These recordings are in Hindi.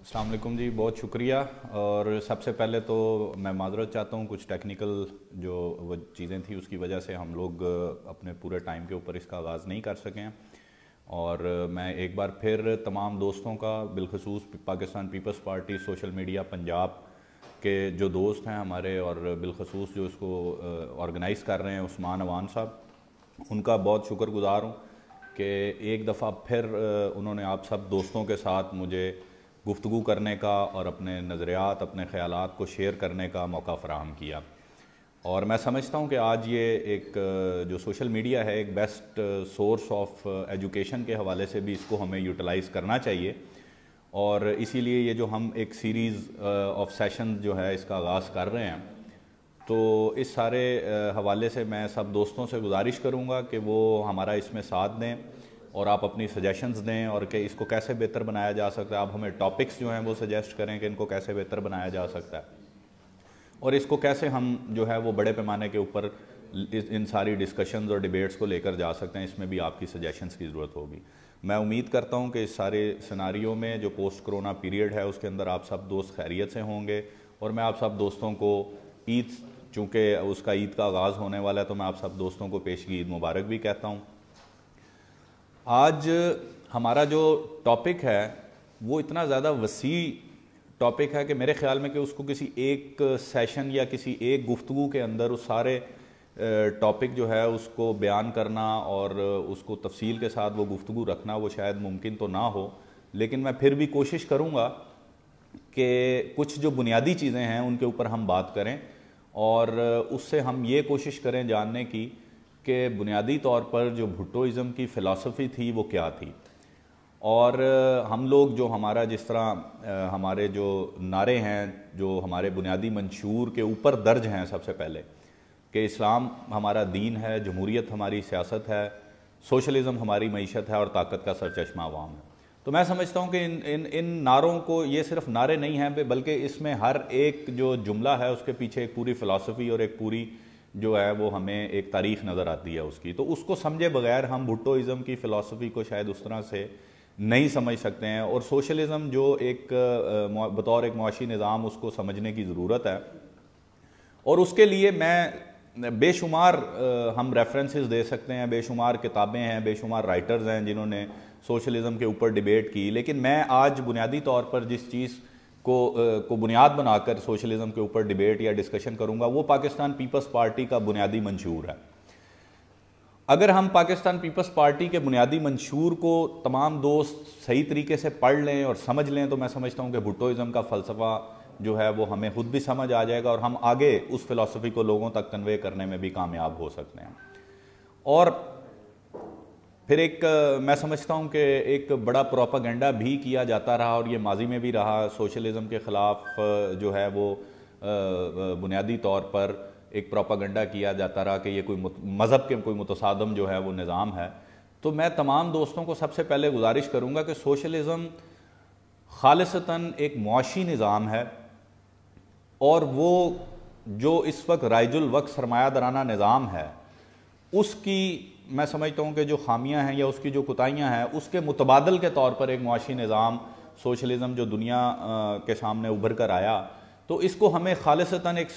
अलकुम जी बहुत शुक्रिया और सबसे पहले तो मैं माजरत चाहता हूँ कुछ टेक्निकल जो वो चीज़ें थी उसकी वजह से हम लोग अपने पूरे टाइम के ऊपर इसका आगाज़ नहीं कर सके हैं और मैं एक बार फिर तमाम दोस्तों का बिलखसूस Pakistan Peoples Party social media Punjab के जो दोस्त हैं हमारे और बिलखसूस जो इसको ऑर्गेनाइज़ कर रहे हैं उस्मान अवान साहब उनका बहुत शुक्रगुजार हूँ कि एक दफ़ा फिर उन्होंने आप सब दोस्तों के साथ मुझे गुफ्तु करने का और अपने नज़रियात अपने ख्याल को शेयर करने का मौका फ्राहम किया और मैं समझता हूँ कि आज ये एक जो सोशल मीडिया है एक बेस्ट सोर्स ऑफ एजुकेशन के हवाले से भी इसको हमें यूटिलाइज़ करना चाहिए और इसीलिए ये जो हम एक सीरीज़ ऑफ सेशन जो है इसका आगाज़ कर रहे हैं तो इस सारे हवाले से मैं सब दोस्तों से गुजारिश करूँगा कि वो हमारा इसमें साथ दें और आप अपनी सजेशंस दें और कि इसको कैसे बेहतर बनाया जा सकता है आप हमें टॉपिक्स जो हैं वो सजेस्ट करें कि इनको कैसे बेहतर बनाया जा सकता है और इसको कैसे हम जो है वो बड़े पैमाने के ऊपर इन सारी डिस्कशंस और डिबेट्स को लेकर जा सकते हैं इसमें भी आपकी सजेशंस की ज़रूरत होगी मैं उम्मीद करता हूँ कि इस सारे सिनारियों में जो पोस्ट कोरोना पीरियड है उसके अंदर आप सब दोस्त खैरियत से होंगे और मैं आप सब दोस्तों को ईद चूँकि उसका ईद का आगाज़ होने वाला है तो मैं आप सब दोस्तों को पेशगी ईद मुबारक भी कहता हूँ आज हमारा जो टॉपिक है वो इतना ज़्यादा वसी टॉपिक है कि मेरे ख्याल में कि उसको किसी एक सेशन या किसी एक गुफ्तु के अंदर उस सारे टॉपिक जो है उसको बयान करना और उसको तफसील के साथ वो गुफ्तु रखना वो शायद मुमकिन तो ना हो लेकिन मैं फिर भी कोशिश करूँगा कि कुछ जो बुनियादी चीज़ें हैं उनके ऊपर हम बात करें और उससे हम ये कोशिश करें जानने की के बुनियादी तौर पर जो भुट्टोइज़म की फ़िलासफ़ी थी वो क्या थी और हम लोग जो हमारा जिस तरह हमारे जो नारे हैं जो हमारे बुनियादी मंशूर के ऊपर दर्ज हैं सबसे पहले कि इस्लाम हमारा दीन है जमहूरीत हमारी सियासत है सोशलिज़म हमारी मीशत है और ताकत का सरचश्मा आवाम है तो मैं समझता हूँ कि इन इन इन नारों को ये सिर्फ नारे नहीं हैं बल्कि इसमें हर एक जो जुमला है उसके पीछे एक पूरी फ़िलासफ़ी और एक पूरी जो है वो हमें एक तारीख नज़र आती है उसकी तो उसको समझे बगैर हम भुट्टोइज़म की फ़िलासफ़ी को शायद उस तरह से नहीं समझ सकते हैं और सोशलिज़म जो एक बतौर एक मुआशी निज़ाम उसको समझने की ज़रूरत है और उसके लिए मैं बेशुमार हम रेफरेंसेस दे सकते हैं बेशुमार किताबें हैं बेशुमार राइटर्स हैं जिन्होंने सोशलिज़म के ऊपर डिबेट की लेकिन मैं आज बुनियादी तौर पर जिस चीज़ को को बुनियाद बनाकर सोशलिज्म के ऊपर डिबेट या डिस्कशन करूंगा वो पाकिस्तान पीपल्स पार्टी का बुनियादी मंशूर है अगर हम पाकिस्तान पीपल्स पार्टी के बुनियादी मंशूर को तमाम दोस्त सही तरीके से पढ़ लें और समझ लें तो मैं समझता हूँ कि भुट्टोज़म का फ़लसफ़ा जो है वो हमें खुद भी समझ आ जाएगा और हम आगे उस फिलासफ़ी को लोगों तक कन्वे करने में भी कामयाब हो सकते हैं और फिर एक मैं समझता हूँ कि एक बड़ा प्रोपागेंडा भी किया जाता रहा और ये माजी में भी रहा सोशलिज़म के ख़िलाफ़ जो है वो बुनियादी तौर पर एक प्रोपागेंडा किया जाता रहा कि ये कोई मज़हब के कोई मुतसादम जो है वो निज़ाम है तो मैं तमाम दोस्तों को सबसे पहले गुजारिश करूँगा कि सोशलिज़म खालसता एक मुआशी निज़ाम है और वो जो इस वक्त राइजुल वक्त सरमाया निज़ाम है उसकी मैं समझता हूँ कि जो खामियाँ हैं या उसकी जो कोताहियाँ हैं उसके मुतबादल के तौर पर एक मुआशी निज़ाम सोशलिज़म जो दुनिया के सामने उभर कर आया तो इसको हमें खालसता एक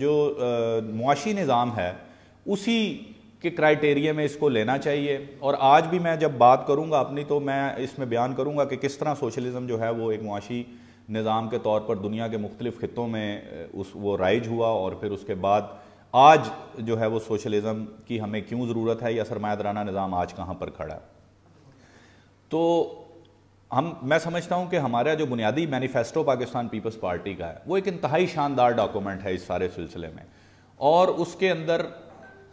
जो मुआशी निज़ाम है उसी के क्राइटेरिया में इसको लेना चाहिए और आज भी मैं जब बात करूँगा अपनी तो मैं इसमें बयान करूँगा कि किस तरह सोशलिज़म जो है वो एक मुआशी निज़ाम के तौर पर दुनिया के मुख्तलिफ़ ख़ों में उस वो राइज हुआ और फिर उसके बाद आज जो है वो सोशलिज़म की हमें क्यों ज़रूरत है या सरमायादाराना निज़ाम आज कहाँ पर खड़ा है तो हम मैं समझता हूँ कि हमारा जो बुनियादी मैनिफेस्टो पाकिस्तान पीपल्स पार्टी का है वो एक इंतहाई शानदार डॉक्यूमेंट है इस सारे सिलसिले में और उसके अंदर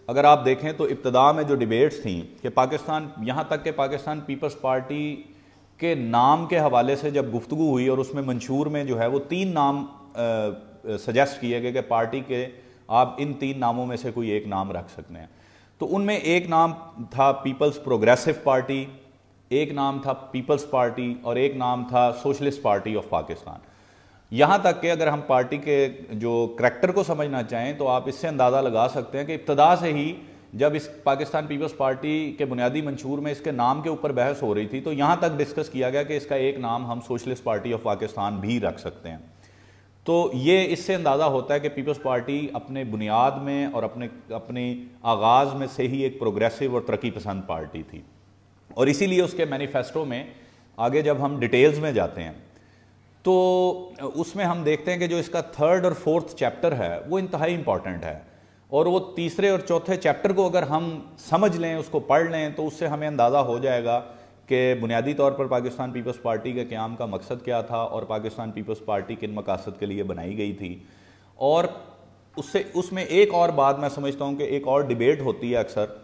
अगर आप देखें तो इब्तदा में जो डिबेट्स थी कि पाकिस्तान यहाँ तक कि पाकिस्तान पीपल्स पार्टी के नाम के हवाले से जब गुफ्तु हुई और उसमें मंशूर में जो है वो तीन नाम सजेस्ट किए गए कि पार्टी के आप इन तीन नामों में से कोई एक नाम रख सकते हैं तो उनमें एक नाम था पीपल्स प्रोग्रेसिव पार्टी एक नाम था पीपल्स पार्टी और एक नाम था सोशलिस्ट पार्टी ऑफ पाकिस्तान यहाँ तक कि अगर हम पार्टी के जो करैक्टर को समझना चाहें तो आप इससे अंदाज़ा लगा सकते हैं कि इब्तदा से ही जब इस पाकिस्तान पीपल्स पार्टी के बुनियादी मंशूर में इसके नाम के ऊपर बहस हो रही थी तो यहाँ तक डिस्कस किया गया कि इसका एक नाम हम सोशलिस्ट पार्टी ऑफ पाकिस्तान भी रख सकते हैं तो ये इससे अंदाज़ा होता है कि पीपल्स पार्टी अपने बुनियाद में और अपने अपने आगाज़ में से ही एक प्रोग्रेसिव और तरक्की पसंद पार्टी थी और इसीलिए उसके मैनिफेस्टो में आगे जब हम डिटेल्स में जाते हैं तो उसमें हम देखते हैं कि जो इसका थर्ड और फोर्थ चैप्टर है वो इंतहाई इम्पॉर्टेंट है और वो तीसरे और चौथे चैप्टर को अगर हम समझ लें उसको पढ़ लें तो उससे हमें अंदाज़ा हो जाएगा कि बुनियादी तौर पर पाकिस्तान पीपल्स पार्टी के क्याम का मकसद क्या था और पाकिस्तान पीपल्स पार्टी किन मकासद के लिए बनाई गई थी और उससे उसमें एक और बात मैं समझता हूँ कि एक और डिबेट होती है अक्सर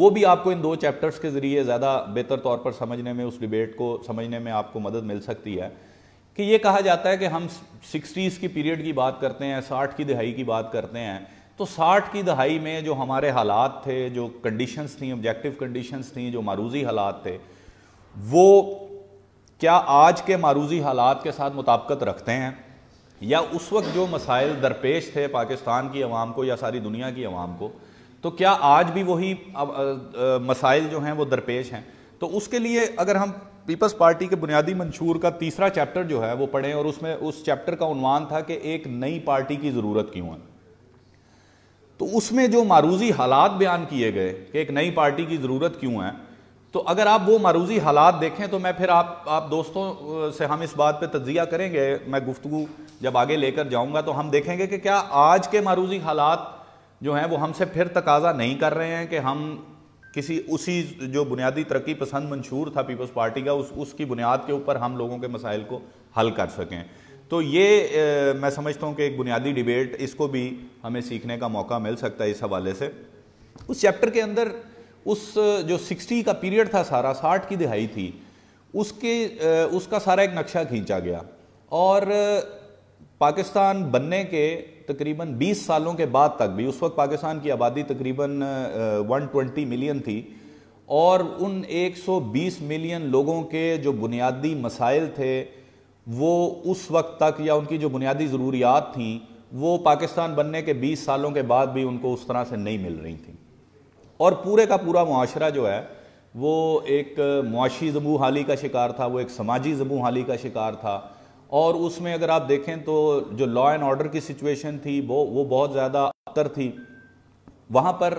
वो भी आपको इन दो चैप्टर्स के ज़रिए ज़्यादा बेहतर तौर पर समझने में उस डिबेट को समझने में आपको मदद मिल सकती है कि ये कहा जाता है कि हम सिक्सटीज़ की पीरियड की बात करते हैं साठ की दिहाई की बात करते हैं तो साठ की दहाई में जो हमारे हालात थे जो कंडीशंस थी ऑब्जेक्टिव कंडीशंस थी जो मारूजी हालात थे वो क्या आज के मारूजी हालात के साथ मुताबकत रखते हैं या उस वक्त जो मसाइल दरपेश थे पाकिस्तान की आवाम को या सारी दुनिया की आवाम को तो क्या आज भी वही मसाइल जो हैं वो दरपेश हैं तो उसके लिए अगर हम पीपल्स पार्टी के बुनियादी मंशूर का तीसरा चैप्टर जो है वो पढ़ें और उसमें उस चैप्टर का उनवान था कि एक नई पार्टी की ज़रूरत क्यों है तो उसमें जो मारूजी हालात बयान किए गए कि एक नई पार्टी की ज़रूरत क्यों है तो अगर आप वो मारूजी हालात देखें तो मैं फिर आप आप दोस्तों से हम इस बात पे तजिया करेंगे मैं गुफ्तु जब आगे लेकर जाऊंगा तो हम देखेंगे कि क्या आज के मारूजी हालात जो हैं वो हमसे फिर तकाजा नहीं कर रहे हैं कि हम किसी उसी जो बुनियादी तरक्की पसंद मंशूर था पीपल्स पार्टी का उस उसकी बुनियाद के ऊपर हम लोगों के मसाइल को हल कर सकें तो ये ए, मैं समझता हूँ कि एक बुनियादी डिबेट इसको भी हमें सीखने का मौका मिल सकता है इस हवाले से उस चैप्टर के अंदर उस जो सिक्सटी का पीरियड था सारा साठ की दिहाई थी उसके उसका सारा एक नक्शा खींचा गया और पाकिस्तान बनने के तकरीबन 20 सालों के बाद तक भी उस वक्त पाकिस्तान की आबादी तकरीबन 120 मिलियन थी और उन 120 मिलियन लोगों के जो बुनियादी मसाइल थे वो उस वक्त तक या उनकी जो बुनियादी ज़रूरियात थी वो पाकिस्तान बनने के 20 सालों के बाद भी उनको उस तरह से नहीं मिल रही थी और पूरे का पूरा माशरा जो है वो एक मुआशी जबू हाली का शिकार था वो एक समाजी जबू हाली का शिकार था और उसमें अगर आप देखें तो जो लॉ एंड ऑर्डर की सिचुएशन थी वो वो बहुत ज़्यादा अबतर थी वहाँ पर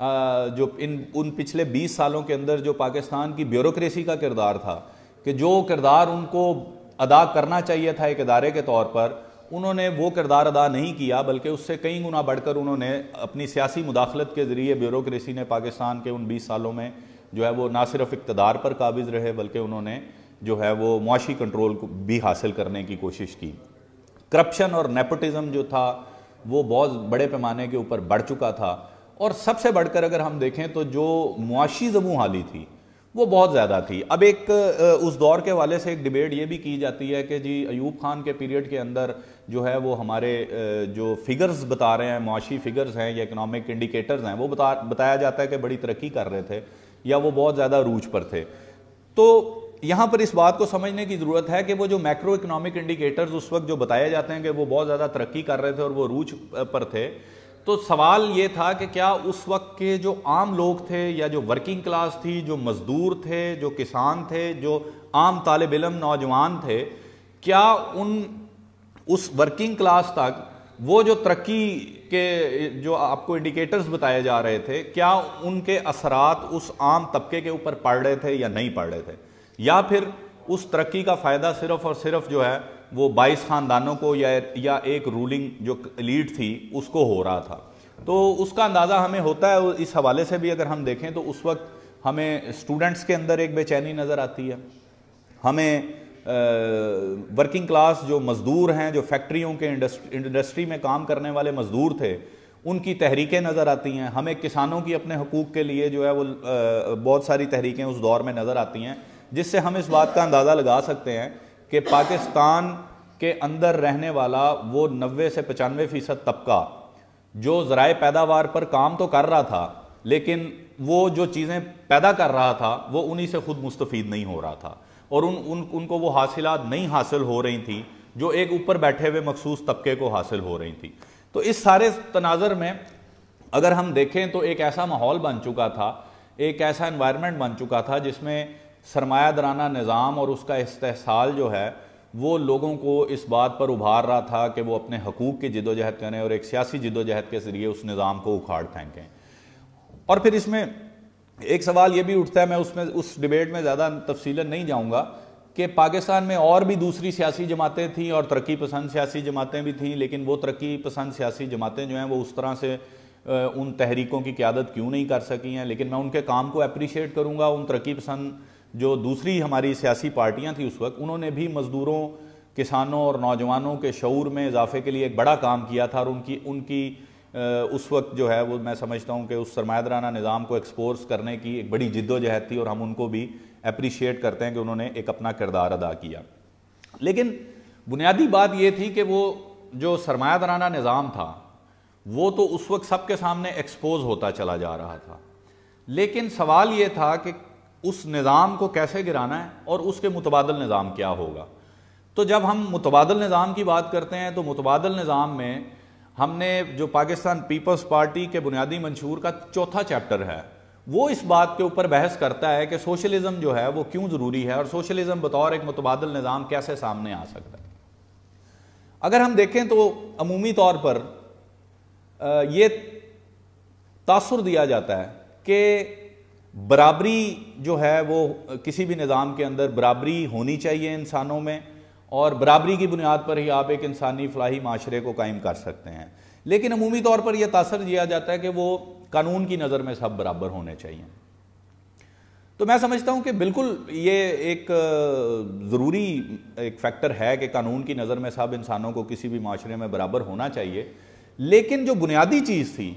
आ, जो इन उन पिछले 20 सालों के अंदर जो पाकिस्तान की ब्यूरोक्रेसी का किरदार था कि जो किरदार उनको अदा करना चाहिए था एक अदारे के तौर पर उन्होंने वो किरदार अदा नहीं किया बल्कि उससे कई गुना बढ़कर उन्होंने अपनी सियासी मुदाखलत के ज़रिए ब्यूरोसी ने पाकिस्तान के उन बीस सालों में जो है वो ना सिर्फ इकतदार पर काबिज रहे बल्कि उन्होंने जो है वो मुआशी कंट्रोल भी हासिल करने की कोशिश की करप्शन और नेपोटिज़म जो था वो बहुत बड़े पैमाने के ऊपर बढ़ चुका था और सबसे बढ़कर अगर हम देखें तो जो मुआशी जमूहाली हाली थी वो बहुत ज़्यादा थी अब एक उस दौर के वाले से एक डिबेट ये भी की जाती है कि जी अयूब खान के पीरियड के अंदर जो है वो हमारे जो फिगर्स बता रहे हैं मुआशी फिगर्स हैं या इकनॉमिक इंडिकेटर्स हैं वो बता बताया जाता है कि बड़ी तरक्की कर रहे थे या वो बहुत ज़्यादा रूज पर थे तो यहाँ पर इस बात को समझने की ज़रूरत है कि वो जो मैक्रो इकनॉमिक इंडिकेटर्स उस वक्त जो बताए जाते हैं कि वो बहुत ज़्यादा तरक्की कर रहे थे और वो रूज पर थे तो सवाल ये था कि क्या उस वक्त के जो आम लोग थे या जो वर्किंग क्लास थी जो मज़दूर थे जो किसान थे जो आम तालब इलम नौजवान थे क्या उन उस वर्किंग क्लास तक वो जो तरक्की के जो आपको इंडिकेटर्स बताए जा रहे थे क्या उनके असरात उस आम तबके के ऊपर पड़ रहे थे या नहीं पड़ रहे थे या फिर उस तरक्की का फ़ायदा सिर्फ़ और सिर्फ जो है वो बाईस ख़ानदानों को या या एक रूलिंग जो लीड थी उसको हो रहा था तो उसका अंदाज़ा हमें होता है इस हवाले से भी अगर हम देखें तो उस वक्त हमें स्टूडेंट्स के अंदर एक बेचैनी नज़र आती है हमें वर्किंग क्लास जो मज़दूर हैं जो फैक्ट्रियों के इंडस्ट्री में काम करने वाले मज़दूर थे उनकी तहरीकें नज़र आती हैं हमें किसानों की अपने हकूक़ के लिए जो है वो बहुत सारी तहरीकें उस दौर में नज़र आती हैं जिससे हम इस बात का अंदाज़ा लगा सकते हैं कि पाकिस्तान के अंदर रहने वाला वो नबे से पचानवे फ़ीसद तबका जो ज़राए पैदावार पर काम तो कर रहा था लेकिन वो जो चीज़ें पैदा कर रहा था वो उन्हीं से ख़ुद मुस्तफ़ नहीं हो रहा था और उन, उन उनको वो हासिलत नहीं हासिल हो रही थी जो एक ऊपर बैठे हुए मखसूस तबके को हासिल हो रही थी तो इस सारे तनाजर में अगर हम देखें तो एक ऐसा माहौल बन चुका था एक ऐसा इन्वायरमेंट बन चुका था जिसमें सरमाया दराना निज़ाम और उसका इस्तेसाल जो है वो लोगों को इस बात पर उभार रहा था कि वो अपने हकूक़ की जिदोजहद करें और एक सियासी जिदोजहद के ज़रिए उस निज़ाम को उखाड़ फेंकें और फिर इसमें एक सवाल ये भी उठता है मैं उसमें उस डिबेट में ज़्यादा तफसीला नहीं जाऊँगा कि पाकिस्तान में और भी दूसरी सियासी जमातें थीं और तरक्की पसंद सियासी जमातें भी थीं लेकिन वो तरक्की पसंद सियासी जमातें जो हैं वो उस तरह से उन तहरीकों की क्यादत क्यों नहीं कर सकी हैं लेकिन मैं उनके काम को अप्रिशिएट करूँगा उन तरक्की पसंद जो दूसरी हमारी सियासी पार्टियाँ थी उस वक्त उन्होंने भी मज़दूरों किसानों और नौजवानों के शूर में इजाफे के लिए एक बड़ा काम किया था और उनकी उनकी उस वक्त जो है वो मैं समझता हूँ कि उस सरमायदराना निज़ाम को एक्सपोर्स करने की एक बड़ी जिद्दोजहद थी और हम उनको भी अप्रीशिएट करते हैं कि उन्होंने एक अपना किरदार अदा किया लेकिन बुनियादी बात यह थी कि वो जो सरमायदराना निज़ाम था वो तो उस वक्त सबके सामने एक्सपोज होता चला जा रहा था लेकिन सवाल ये था कि उस निज़ाम को कैसे गिराना है और उसके मुतबादल निज़ाम क्या होगा तो जब हम मुतबादल निज़ाम की बात करते हैं तो मुतबादल निज़ाम में हमने जो पाकिस्तान पीपल्स पार्टी के बुनियादी मंशूर का चौथा चैप्टर है वो इस बात के ऊपर बहस करता है कि सोशलिज़म जो है वो क्यों ज़रूरी है और सोशलिज़म बतौर एक मुतबादल निज़ाम कैसे सामने आ सकता है अगर हम देखें तो अमूमी तौर पर ये तासर दिया जाता है कि बराबरी जो है वो किसी भी निज़ाम के अंदर बराबरी होनी चाहिए इंसानों में और बराबरी की बुनियाद पर ही आप एक इंसानी फलाही माशरे को कायम कर सकते हैं लेकिन अमूमी तौर पर यह तासर दिया जाता है कि वो कानून की नज़र में सब बराबर होने चाहिए तो मैं समझता हूँ कि बिल्कुल ये एक ज़रूरी एक फैक्टर है कि कानून की नज़र में सब इंसानों को किसी भी माशरे में बराबर होना चाहिए लेकिन जो बुनियादी चीज़ थी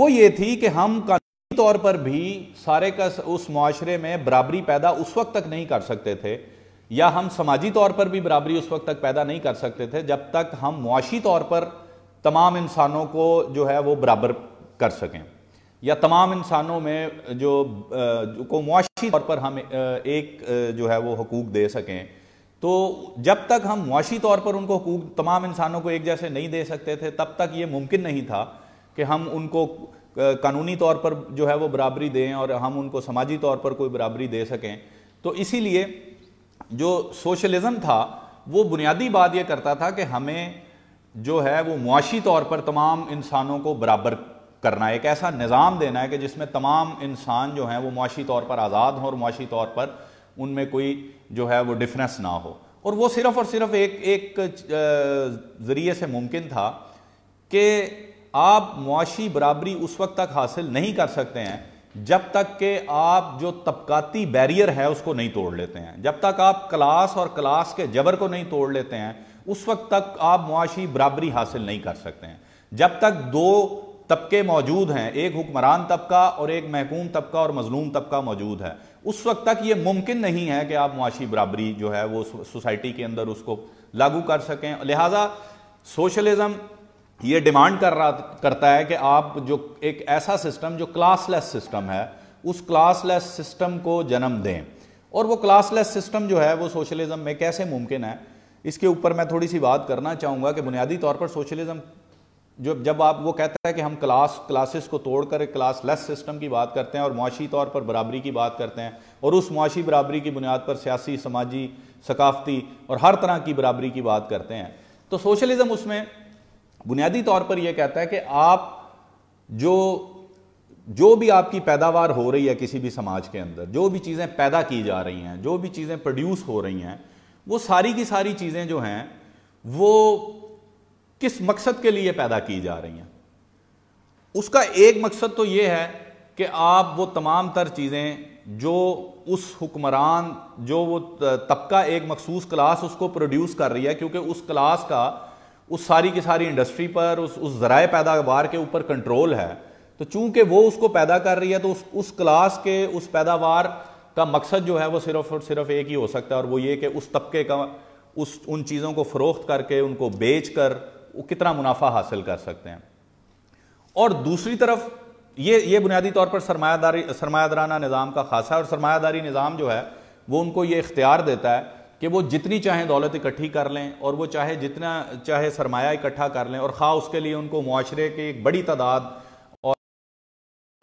वो ये थी कि हम तौर पर भी सारे का उस माशरे में बराबरी पैदा उस वक्त तक नहीं कर सकते थे या हम समाजी तौर पर भी बराबरी उस वक्त तक पैदा नहीं कर सकते थे जब तक हम मुआशी तौर पर तमाम इंसानों को जो है वो बराबर कर सकें या तमाम इंसानों में जो, जो को मुआशी तौर पर हम एक जो है वो हकूक दे सकें तो जब तक हम मुआशी तौर पर उनको हकूक तमाम इंसानों को एक जैसे नहीं दे सकते थे तब तक ये मुमकिन नहीं था कि हम उनको कानूनी तौर पर जो है वो बराबरी दें और हम उनको समाजी तौर पर कोई बराबरी दे सकें तो इसीलिए जो सोशलिज़म था वो बुनियादी बात यह करता था कि हमें जो है वो मुआशी तौर पर तमाम इंसानों को बराबर करना है एक ऐसा निज़ाम देना है कि जिसमें तमाम इंसान जो हैं वो मुआशी तौर पर आज़ाद हों और मुआशी तौर पर उनमें कोई जो है वो डिफरेंस ना हो और वो सिर्फ़ और सिर्फ़ एक एक ज़रिए से मुमकिन था कि आप मुआशी बराबरी उस वक्त तक हासिल नहीं कर सकते हैं जब तक के आप जो तबकाती बैरियर है उसको नहीं तोड़ लेते हैं जब तक आप क्लास और क्लास के जबर को नहीं तोड़ लेते हैं उस वक्त तक आप मुआशी बराबरी हासिल नहीं कर सकते हैं जब तक दो तबके मौजूद हैं एक हुक्मरान तबका और एक महकूम तबका और मजलूम तबका मौजूद है उस वक्त तक ये मुमकिन नहीं है कि आप मुआशी बराबरी जो है वो सोसाइटी के अंदर उसको लागू कर सकें लिहाजा सोशलिज़म ये डिमांड कर रहा करता है कि आप जो एक ऐसा सिस्टम जो क्लासलेस सिस्टम है उस क्लासलेस सिस्टम को जन्म दें और वो क्लासलेस सिस्टम जो है वो सोशलिज्म में कैसे मुमकिन है इसके ऊपर मैं थोड़ी सी बात करना चाहूँगा कि बुनियादी तौर पर सोशलिज्म जो जब आप वो कहता है कि हम क्लास क्लासेस को तोड़कर क्लास लेस सिस्टम की बात करते हैं और मुआशी तौर पर बराबरी की बात करते हैं और उस मुआशी बराबरी की बुनियाद पर सियासी समाजी सकाफती और हर तरह की बराबरी की बात करते हैं तो सोशलिज्म उसमें बुनियादी तौर पर यह कहता है कि आप जो जो भी आपकी पैदावार हो रही है किसी भी समाज के अंदर जो भी चीज़ें पैदा की जा रही हैं जो भी चीज़ें प्रोड्यूस हो रही हैं वो सारी की सारी चीज़ें जो हैं वो किस मकसद के लिए पैदा की जा रही हैं उसका एक मकसद तो ये है कि आप वो तमाम तर चीज़ें जो उस हुक्मरान जो वो तबका एक मखसूस क्लास उसको प्रोड्यूस कर रही है क्योंकि उस क्लास का उस सारी की सारी इंडस्ट्री पर उस उस ज़राए पैदावार के ऊपर कंट्रोल है तो चूंकि वो उसको पैदा कर रही है तो उस उस क्लास के उस पैदावार का मकसद जो है वो सिर्फ और सिर्फ एक ही हो सकता है और वो ये कि उस तबके का उस उन चीज़ों को फ़रोख्त करके उनको बेच कर वो कितना मुनाफा हासिल कर सकते हैं और दूसरी तरफ ये ये बुनियादी तौर पर सरमायादारी सरमायादाराना निज़ाम का खासा है और सरमायादारी निज़ाम जो है वो उनको ये इख्तियार देता है कि वो जितनी चाहे दौलत इकट्ठी कर लें और वो चाहे जितना चाहे सरमाया इकट्ठा कर लें और ख़ा उसके लिए उनको माशरे की एक बड़ी तादाद और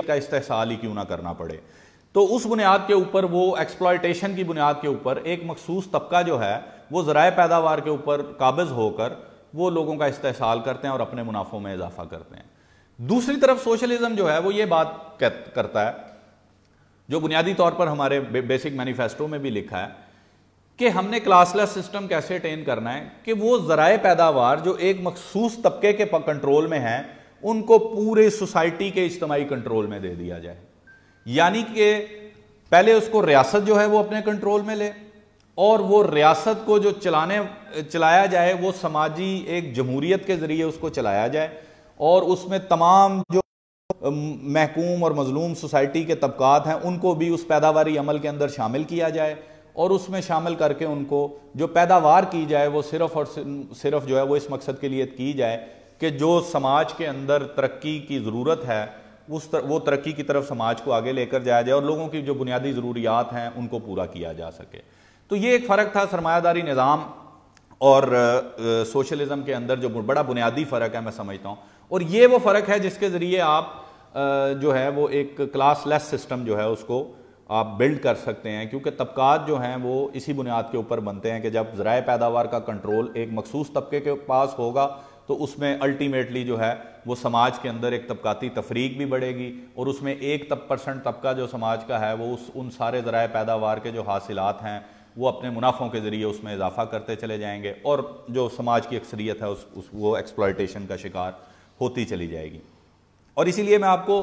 का इस्तेसाल ही क्यों ना करना पड़े तो उस बुनियाद के ऊपर वो एक्सप्लाइटेशन की बुनियाद के ऊपर एक मखसूस तबका जो है वो ज़रा पैदावार के ऊपर काबज़ होकर वो लोगों का इस्तेसाल करते हैं और अपने मुनाफों में इजाफा करते हैं दूसरी तरफ सोशलिज़म जो है वो ये बात करता है जो बुनियादी तौर पर हमारे बेसिक मैनिफेस्टो में भी लिखा है कि हमने क्लासलेस सिस्टम कैसे अटेन करना है कि वो ज़राए पैदावार जो एक मखसूस तबके के कंट्रोल में है उनको पूरे सोसाइटी के इज्तमाही कंट्रोल में दे दिया जाए यानी कि पहले उसको रियासत जो है वो अपने कंट्रोल में ले और वो रियासत को जो चलाने चलाया जाए वो समाजी एक जमहूरीत के ज़रिए उसको चलाया जाए और उसमें तमाम जो महकूम और मजलूम सोसाइटी के तबकात हैं उनको भी उस पैदावारी अमल के अंदर शामिल किया जाए और उसमें शामिल करके उनको जो पैदावार की जाए वो सिर्फ और सिर्फ जो है वो इस मकसद के लिए की जाए कि जो समाज के अंदर तरक्की की ज़रूरत है उस तर, वो तरक्की की तरफ समाज को आगे लेकर जाया जाए और लोगों की जो बुनियादी ज़रूरियात हैं उनको पूरा किया जा सके तो ये एक फ़र्क था सरमायादारी निज़ाम और सोशलिज़म के अंदर जो बड़ा बुनियादी फ़र्क है मैं समझता हूँ और ये वो फ़र्क है जिसके ज़रिए आप आ, जो है वो एक क्लास लेस सिस्टम जो है उसको आप बिल्ड कर सकते हैं क्योंकि तबक़ात जो हैं वो इसी बुनियाद के ऊपर बनते हैं कि जब ज़रा पैदावार का कंट्रोल एक मखसूस तबके के पास होगा तो उसमें अल्टीमेटली जो है वो समाज के अंदर एक तबकाती तफरीक भी बढ़ेगी और उसमें एक तब परसेंट तबका जो समाज का है वो उस उन सारे ज़रा पैदावार के जो हासिलत हैं वो अपने मुनाफों के ज़रिए उसमें इजाफा करते चले जाएंगे और जो समाज की अक्सरियत है उस, उस वो एक्सप्लाइटेशन का शिकार होती चली जाएगी और इसीलिए मैं आपको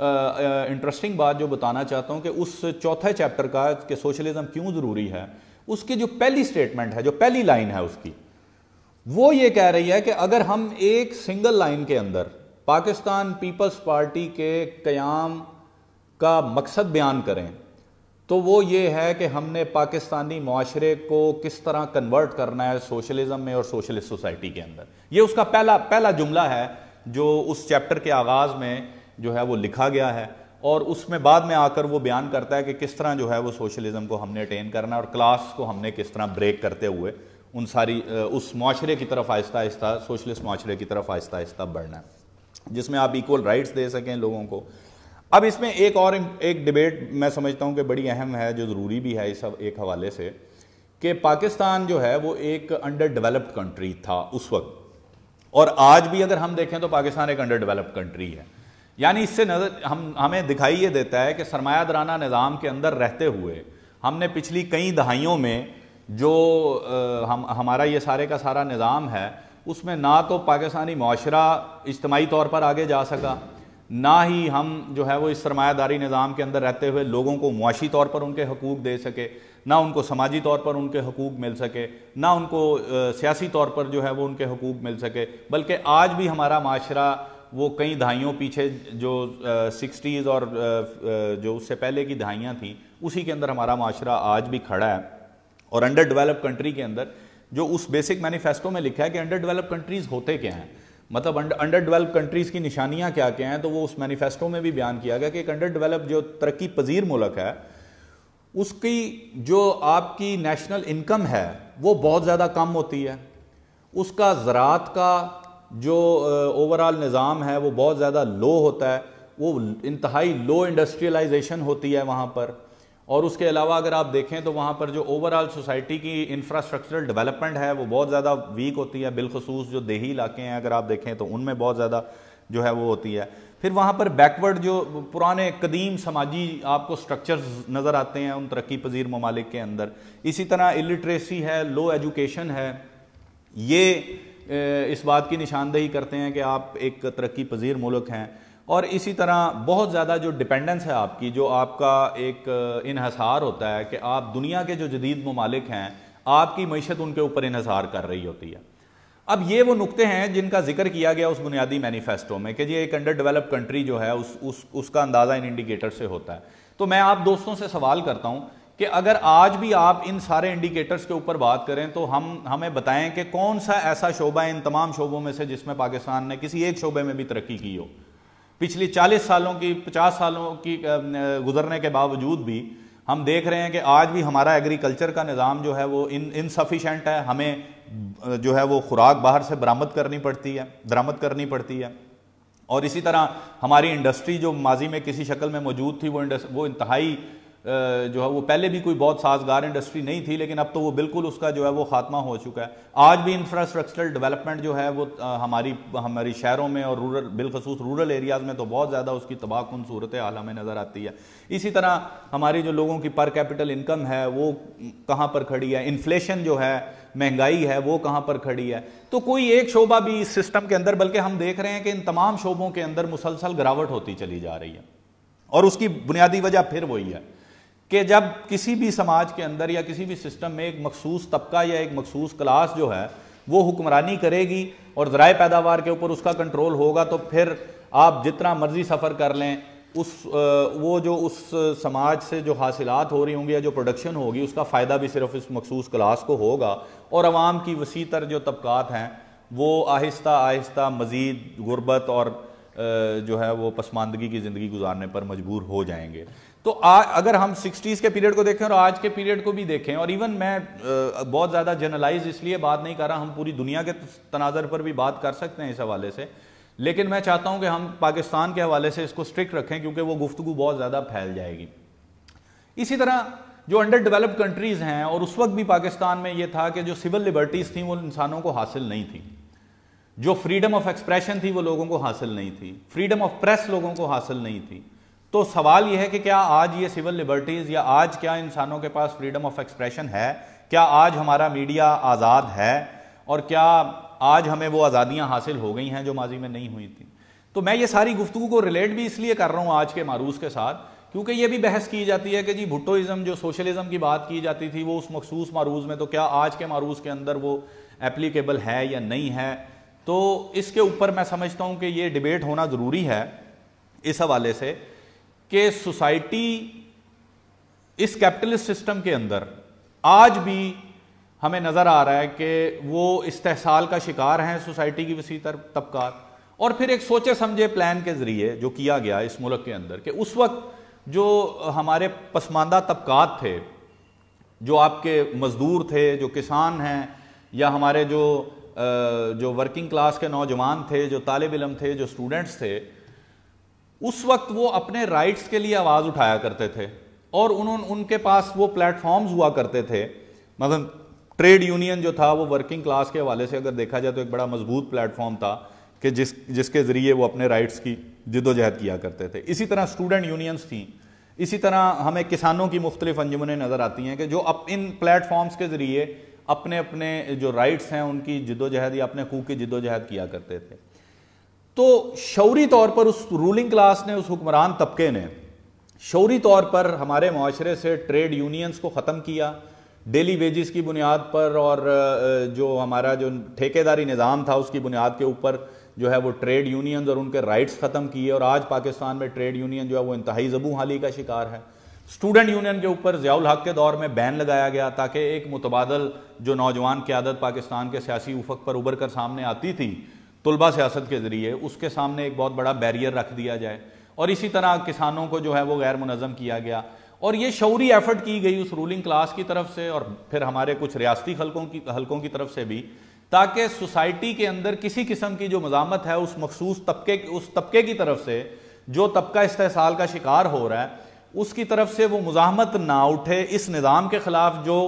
इंटरेस्टिंग बात जो बताना चाहता हूँ कि उस चौथे चैप्टर का कि सोशलिज्म क्यों ज़रूरी है उसकी जो पहली स्टेटमेंट है जो पहली लाइन है उसकी वो ये कह रही है कि अगर हम एक सिंगल लाइन के अंदर पाकिस्तान पीपल्स पार्टी के क़याम का मकसद बयान करें तो वो ये है कि हमने पाकिस्तानी माशरे को किस तरह कन्वर्ट करना है सोशलिज्म में और सोशलिस्ट सोसाइटी के अंदर ये उसका पहला पहला जुमला है जो उस चैप्टर के आगाज़ में जो है वो लिखा गया है और उसमें बाद में आकर वो बयान करता है कि किस तरह जो है वो सोशलिज्म को हमने अटेन करना और क्लास को हमने किस तरह ब्रेक करते हुए उन सारी उस माशरे की तरफ आहिस्ता आहिस्ता सोशलिस्ट माशरे की तरफ आहिस्ता आहिस्ता बढ़ना है जिसमें आप इक्वल राइट्स दे सकें लोगों को अब इसमें एक और एक डिबेट मैं समझता हूँ कि बड़ी अहम है जो ज़रूरी भी है इस एक हवाले से कि पाकिस्तान जो है वो एक अंडर डेवलप्ड कंट्री था उस वक्त और आज भी अगर हम देखें तो पाकिस्तान एक अंडर डेवलप्ड कंट्री है यानी इससे नज़र हम हमें दिखाई ये देता है कि सरमायादाराना निज़ाम के अंदर रहते हुए हमने पिछली कई दहाइयों में जो हम हमारा ये सारे का सारा निज़ाम है उसमें ना तो पाकिस्तानी माशरा इज्तमाही तौर पर आगे जा सका ना ही हम जो है वो इस सरमायादारी निज़ाम के अंदर रहते हुए लोगों को मुआशी तौर पर उनके हकूक़ दे सके ना उनको समाजी तौर पर उनके हकूक़ मिल सके ना उनको सियासी तौर पर जो है वो उनके हकूक़ मिल सके बल्कि आज भी हमारा माशरा वो कई दहाइयों पीछे जो सिक्सटीज़ और आ, जो उससे पहले की दहाइयाँ थी उसी के अंदर हमारा माशरा आज भी खड़ा है और अंडर डेवलप कंट्री के अंदर जो उस बेसिक मैनिफेस्टो में लिखा है कि अंडर डेवलप कंट्रीज़ होते क्या हैं मतलब अंडर डेवलप कंट्रीज़ की निशानियाँ क्या क्या हैं तो वो उस मैनिफेस्टो में भी बयान किया गया कि एक अंडर डेवलप जो तरक्की पजीर मुल्क है उसकी जो आपकी नेशनल इनकम है वो बहुत ज़्यादा कम होती है उसका ज़रात का जो ओवरऑल निज़ाम है वो बहुत ज़्यादा लो होता है वो इंतहाई लो इंडस्ट्रियलाइजेशन होती है वहाँ पर और उसके अलावा अगर आप देखें तो वहाँ पर जो ओवरऑल सोसाइटी की इंफ्रास्ट्रक्चरल डेवलपमेंट है वो बहुत ज़्यादा वीक होती है बिलखसूस जो देही इलाके हैं अगर आप देखें तो उनमें बहुत ज़्यादा जो है वो होती है फिर वहाँ पर बैकवर्ड जो पुराने कदीम समाजी आपको स्ट्रक्चर्स नज़र आते हैं उन तरक्की पजीर ममालिक के अंदर इसी तरह इलिट्रेसी है लो एजुकेशन है ये इस बात की निशानदेही करते हैं कि आप एक तरक्की पजीर मुल्क हैं और इसी तरह बहुत ज़्यादा जो डिपेंडेंस है आपकी जो आपका एक इहसार होता है कि आप दुनिया के जो जदीद ममालिक हैं आपकी मीशत उनके ऊपर इहसार कर रही होती है अब ये वो नुकते हैं जिनका जिक्र किया गया उस बुनियादी मैनिफेस्टो में कि ये एक अंडर डेवलप कंट्री जो है उस, उस उसका अंदाज़ा इन इंडिकेटर से होता है तो मैं आप दोस्तों से सवाल करता हूँ कि अगर आज भी आप इन सारे इंडिकेटर्स के ऊपर बात करें तो हम हमें बताएं कि कौन सा ऐसा शोबा है इन तमाम शोबों में से जिसमें पाकिस्तान ने किसी एक शोबे में भी तरक्की की हो पिछली 40 सालों की 50 सालों की गुजरने के बावजूद भी हम देख रहे हैं कि आज भी हमारा एग्रीकल्चर का निज़ाम जो है वो इन इनसफिशेंट है हमें जो है वो खुराक बाहर से बरामद करनी पड़ती है दरामद करनी पड़ती है और इसी तरह हमारी इंडस्ट्री जो माजी में किसी शक्ल में मौजूद थी वो इंडस्ट्री वो इंतहाई जो है वो पहले भी कोई बहुत साजगार इंडस्ट्री नहीं थी लेकिन अब तो वो बिल्कुल उसका जो है वो खात्मा हो चुका है आज भी इंफ्रास्ट्रक्चरल डेवलपमेंट जो है वो हमारी हमारी शहरों में और रूरल बिलखसूस रूरल एरियाज़ में तो बहुत ज़्यादा उसकी तबाहकुन सूरत हाल हमें नज़र आती है इसी तरह हमारी जो लोगों की पर कैपिटल इनकम है वो कहाँ पर खड़ी है इन्फ्लेशन जो है महंगाई है वो कहाँ पर खड़ी है तो कोई एक शोबा भी इस सिस्टम के अंदर बल्कि हम देख रहे हैं कि इन तमाम शोबों के अंदर मुसलसल गिरावट होती चली जा रही है और उसकी बुनियादी वजह फिर वही है कि जब किसी भी समाज के अंदर या किसी भी सिस्टम में एक मखसूस तबका या एक मखसूस क्लास जो है वो हुक्मरानी करेगी और ज़रा पैदावार के ऊपर उसका कंट्रोल होगा तो फिर आप जितना मर्जी सफ़र कर लें उस वो जो उस समाज से जो हासिल हो रही होंगी या जो प्रोडक्शन होगी उसका फ़ायदा भी सिर्फ इस मखसूस क्लास को होगा और आवाम की वसी तर जो तबक़ात हैं वो आहिस्ता आहिस्ता मज़ीद गुर्बत और जो है वो पसमानदगी की ज़िंदगी गुजारने पर मजबूर हो जाएंगे तो आ, अगर हम 60s के पीरियड को देखें और आज के पीरियड को भी देखें और इवन मैं आ, बहुत ज़्यादा जनरलाइज इसलिए बात नहीं कर रहा हम पूरी दुनिया के तनाजर पर भी बात कर सकते हैं इस हवाले से लेकिन मैं चाहता हूं कि हम पाकिस्तान के हवाले से इसको स्ट्रिक्ट रखें क्योंकि वो गुफ्तु बहुत ज़्यादा फैल जाएगी इसी तरह जो अंडर डेवलप्ड कंट्रीज़ हैं और उस वक्त भी पाकिस्तान में ये था कि जो सिविल लिबर्टीज़ थी वो इंसानों को हासिल नहीं थी जो फ्रीडम ऑफ एक्सप्रेशन थी वो लोगों को हासिल नहीं थी फ्रीडम ऑफ प्रेस लोगों को हासिल नहीं थी तो सवाल यह है कि क्या आज ये सिविल लिबर्टीज़ या आज क्या इंसानों के पास फ्रीडम ऑफ एक्सप्रेशन है क्या आज हमारा मीडिया आज़ाद है और क्या आज हमें वो आज़ादियाँ हासिल हो गई हैं जो माजी में नहीं हुई थी तो मैं ये सारी गुफ्तु को रिलेट भी इसलिए कर रहा हूँ आज के मारूस के साथ क्योंकि ये भी बहस की जाती है कि जी भुट्टोइज़म जो सोशलिज़म की बात की जाती थी वो उस मखसूस मारूज में तो क्या आज के मारूज के अंदर वो एप्लीकेबल है या नहीं है तो इसके ऊपर मैं समझता हूँ कि ये डिबेट होना ज़रूरी है इस हवाले से कि सोसाइटी इस कैपिटलिस्ट सिस्टम के अंदर आज भी हमें नज़र आ रहा है कि वो इस्तेसाल का शिकार हैं सोसाइटी की वसी तबका और फिर एक सोचे समझे प्लान के ज़रिए जो किया गया इस मुल्क के अंदर कि उस वक्त जो हमारे पसमानदा तबकात थे जो आपके मज़दूर थे जो किसान हैं या हमारे जो जो वर्किंग क्लास के नौजवान थे जो तालब इलम थे जो स्टूडेंट्स थे उस वक्त वो अपने राइट्स के लिए आवाज़ उठाया करते थे और उन्होंने उनके पास वो प्लेटफॉर्म्स हुआ करते थे मतलब ट्रेड यूनियन जो था वो वर्किंग क्लास के हवाले से अगर देखा जाए तो एक बड़ा मजबूत प्लेटफॉर्म था कि जिस जिसके ज़रिए वो अपने राइट्स की जिदोजहद किया करते थे इसी तरह स्टूडेंट यूनियंस थी इसी तरह हमें किसानों की मुख्तलिफ अंजुमनें नज़र आती हैं कि जो अब इन प्लेटफॉर्म्स के ज़रिए अपने अपने जो राइट्स हैं उनकी जिदोजहद या अपने हकूक़ की जिदोजहद किया करते थे तो शौरी तौर पर उस रूलिंग क्लास ने उस हुक्मरान तबके ने शौरी तौर पर हमारे माशरे से ट्रेड यूनियंस को ख़त्म किया डेली वेजेस की बुनियाद पर और जो हमारा जो ठेकेदारी निज़ाम था उसकी बुनियाद के ऊपर जो है वो ट्रेड यूनियंस और उनके राइट्स ख़त्म किए और आज पाकिस्तान में ट्रेड यूनियन जो है वो इंतहाई जबू हाली का शिकार है स्टूडेंट यूनियन के ऊपर ज़ियाउल हक के दौर में बैन लगाया गया ताकि एक मुतबादल जो नौजवान क्यादत पाकिस्तान के सियासी उफक पर उभर कर सामने आती थी तलबा सियासत के ज़रिए उसके सामने एक बहुत बड़ा बैरियर रख दिया जाए और इसी तरह किसानों को जो है वो गैर मुनज़म किया गया और ये शौरी एफर्ट की गई उस रूलिंग क्लास की तरफ से और फिर हमारे कुछ रियासती हलकों की हलकों की तरफ से भी ताकि सोसाइटी के अंदर किसी किस्म की जो मजामत है उस मखसूस तबके उस तबके की तरफ से जो तबका इस्तेसाल का शिकार हो रहा है उसकी तरफ से वो मुजामत ना उठे इस निज़ाम के ख़िलाफ़ जो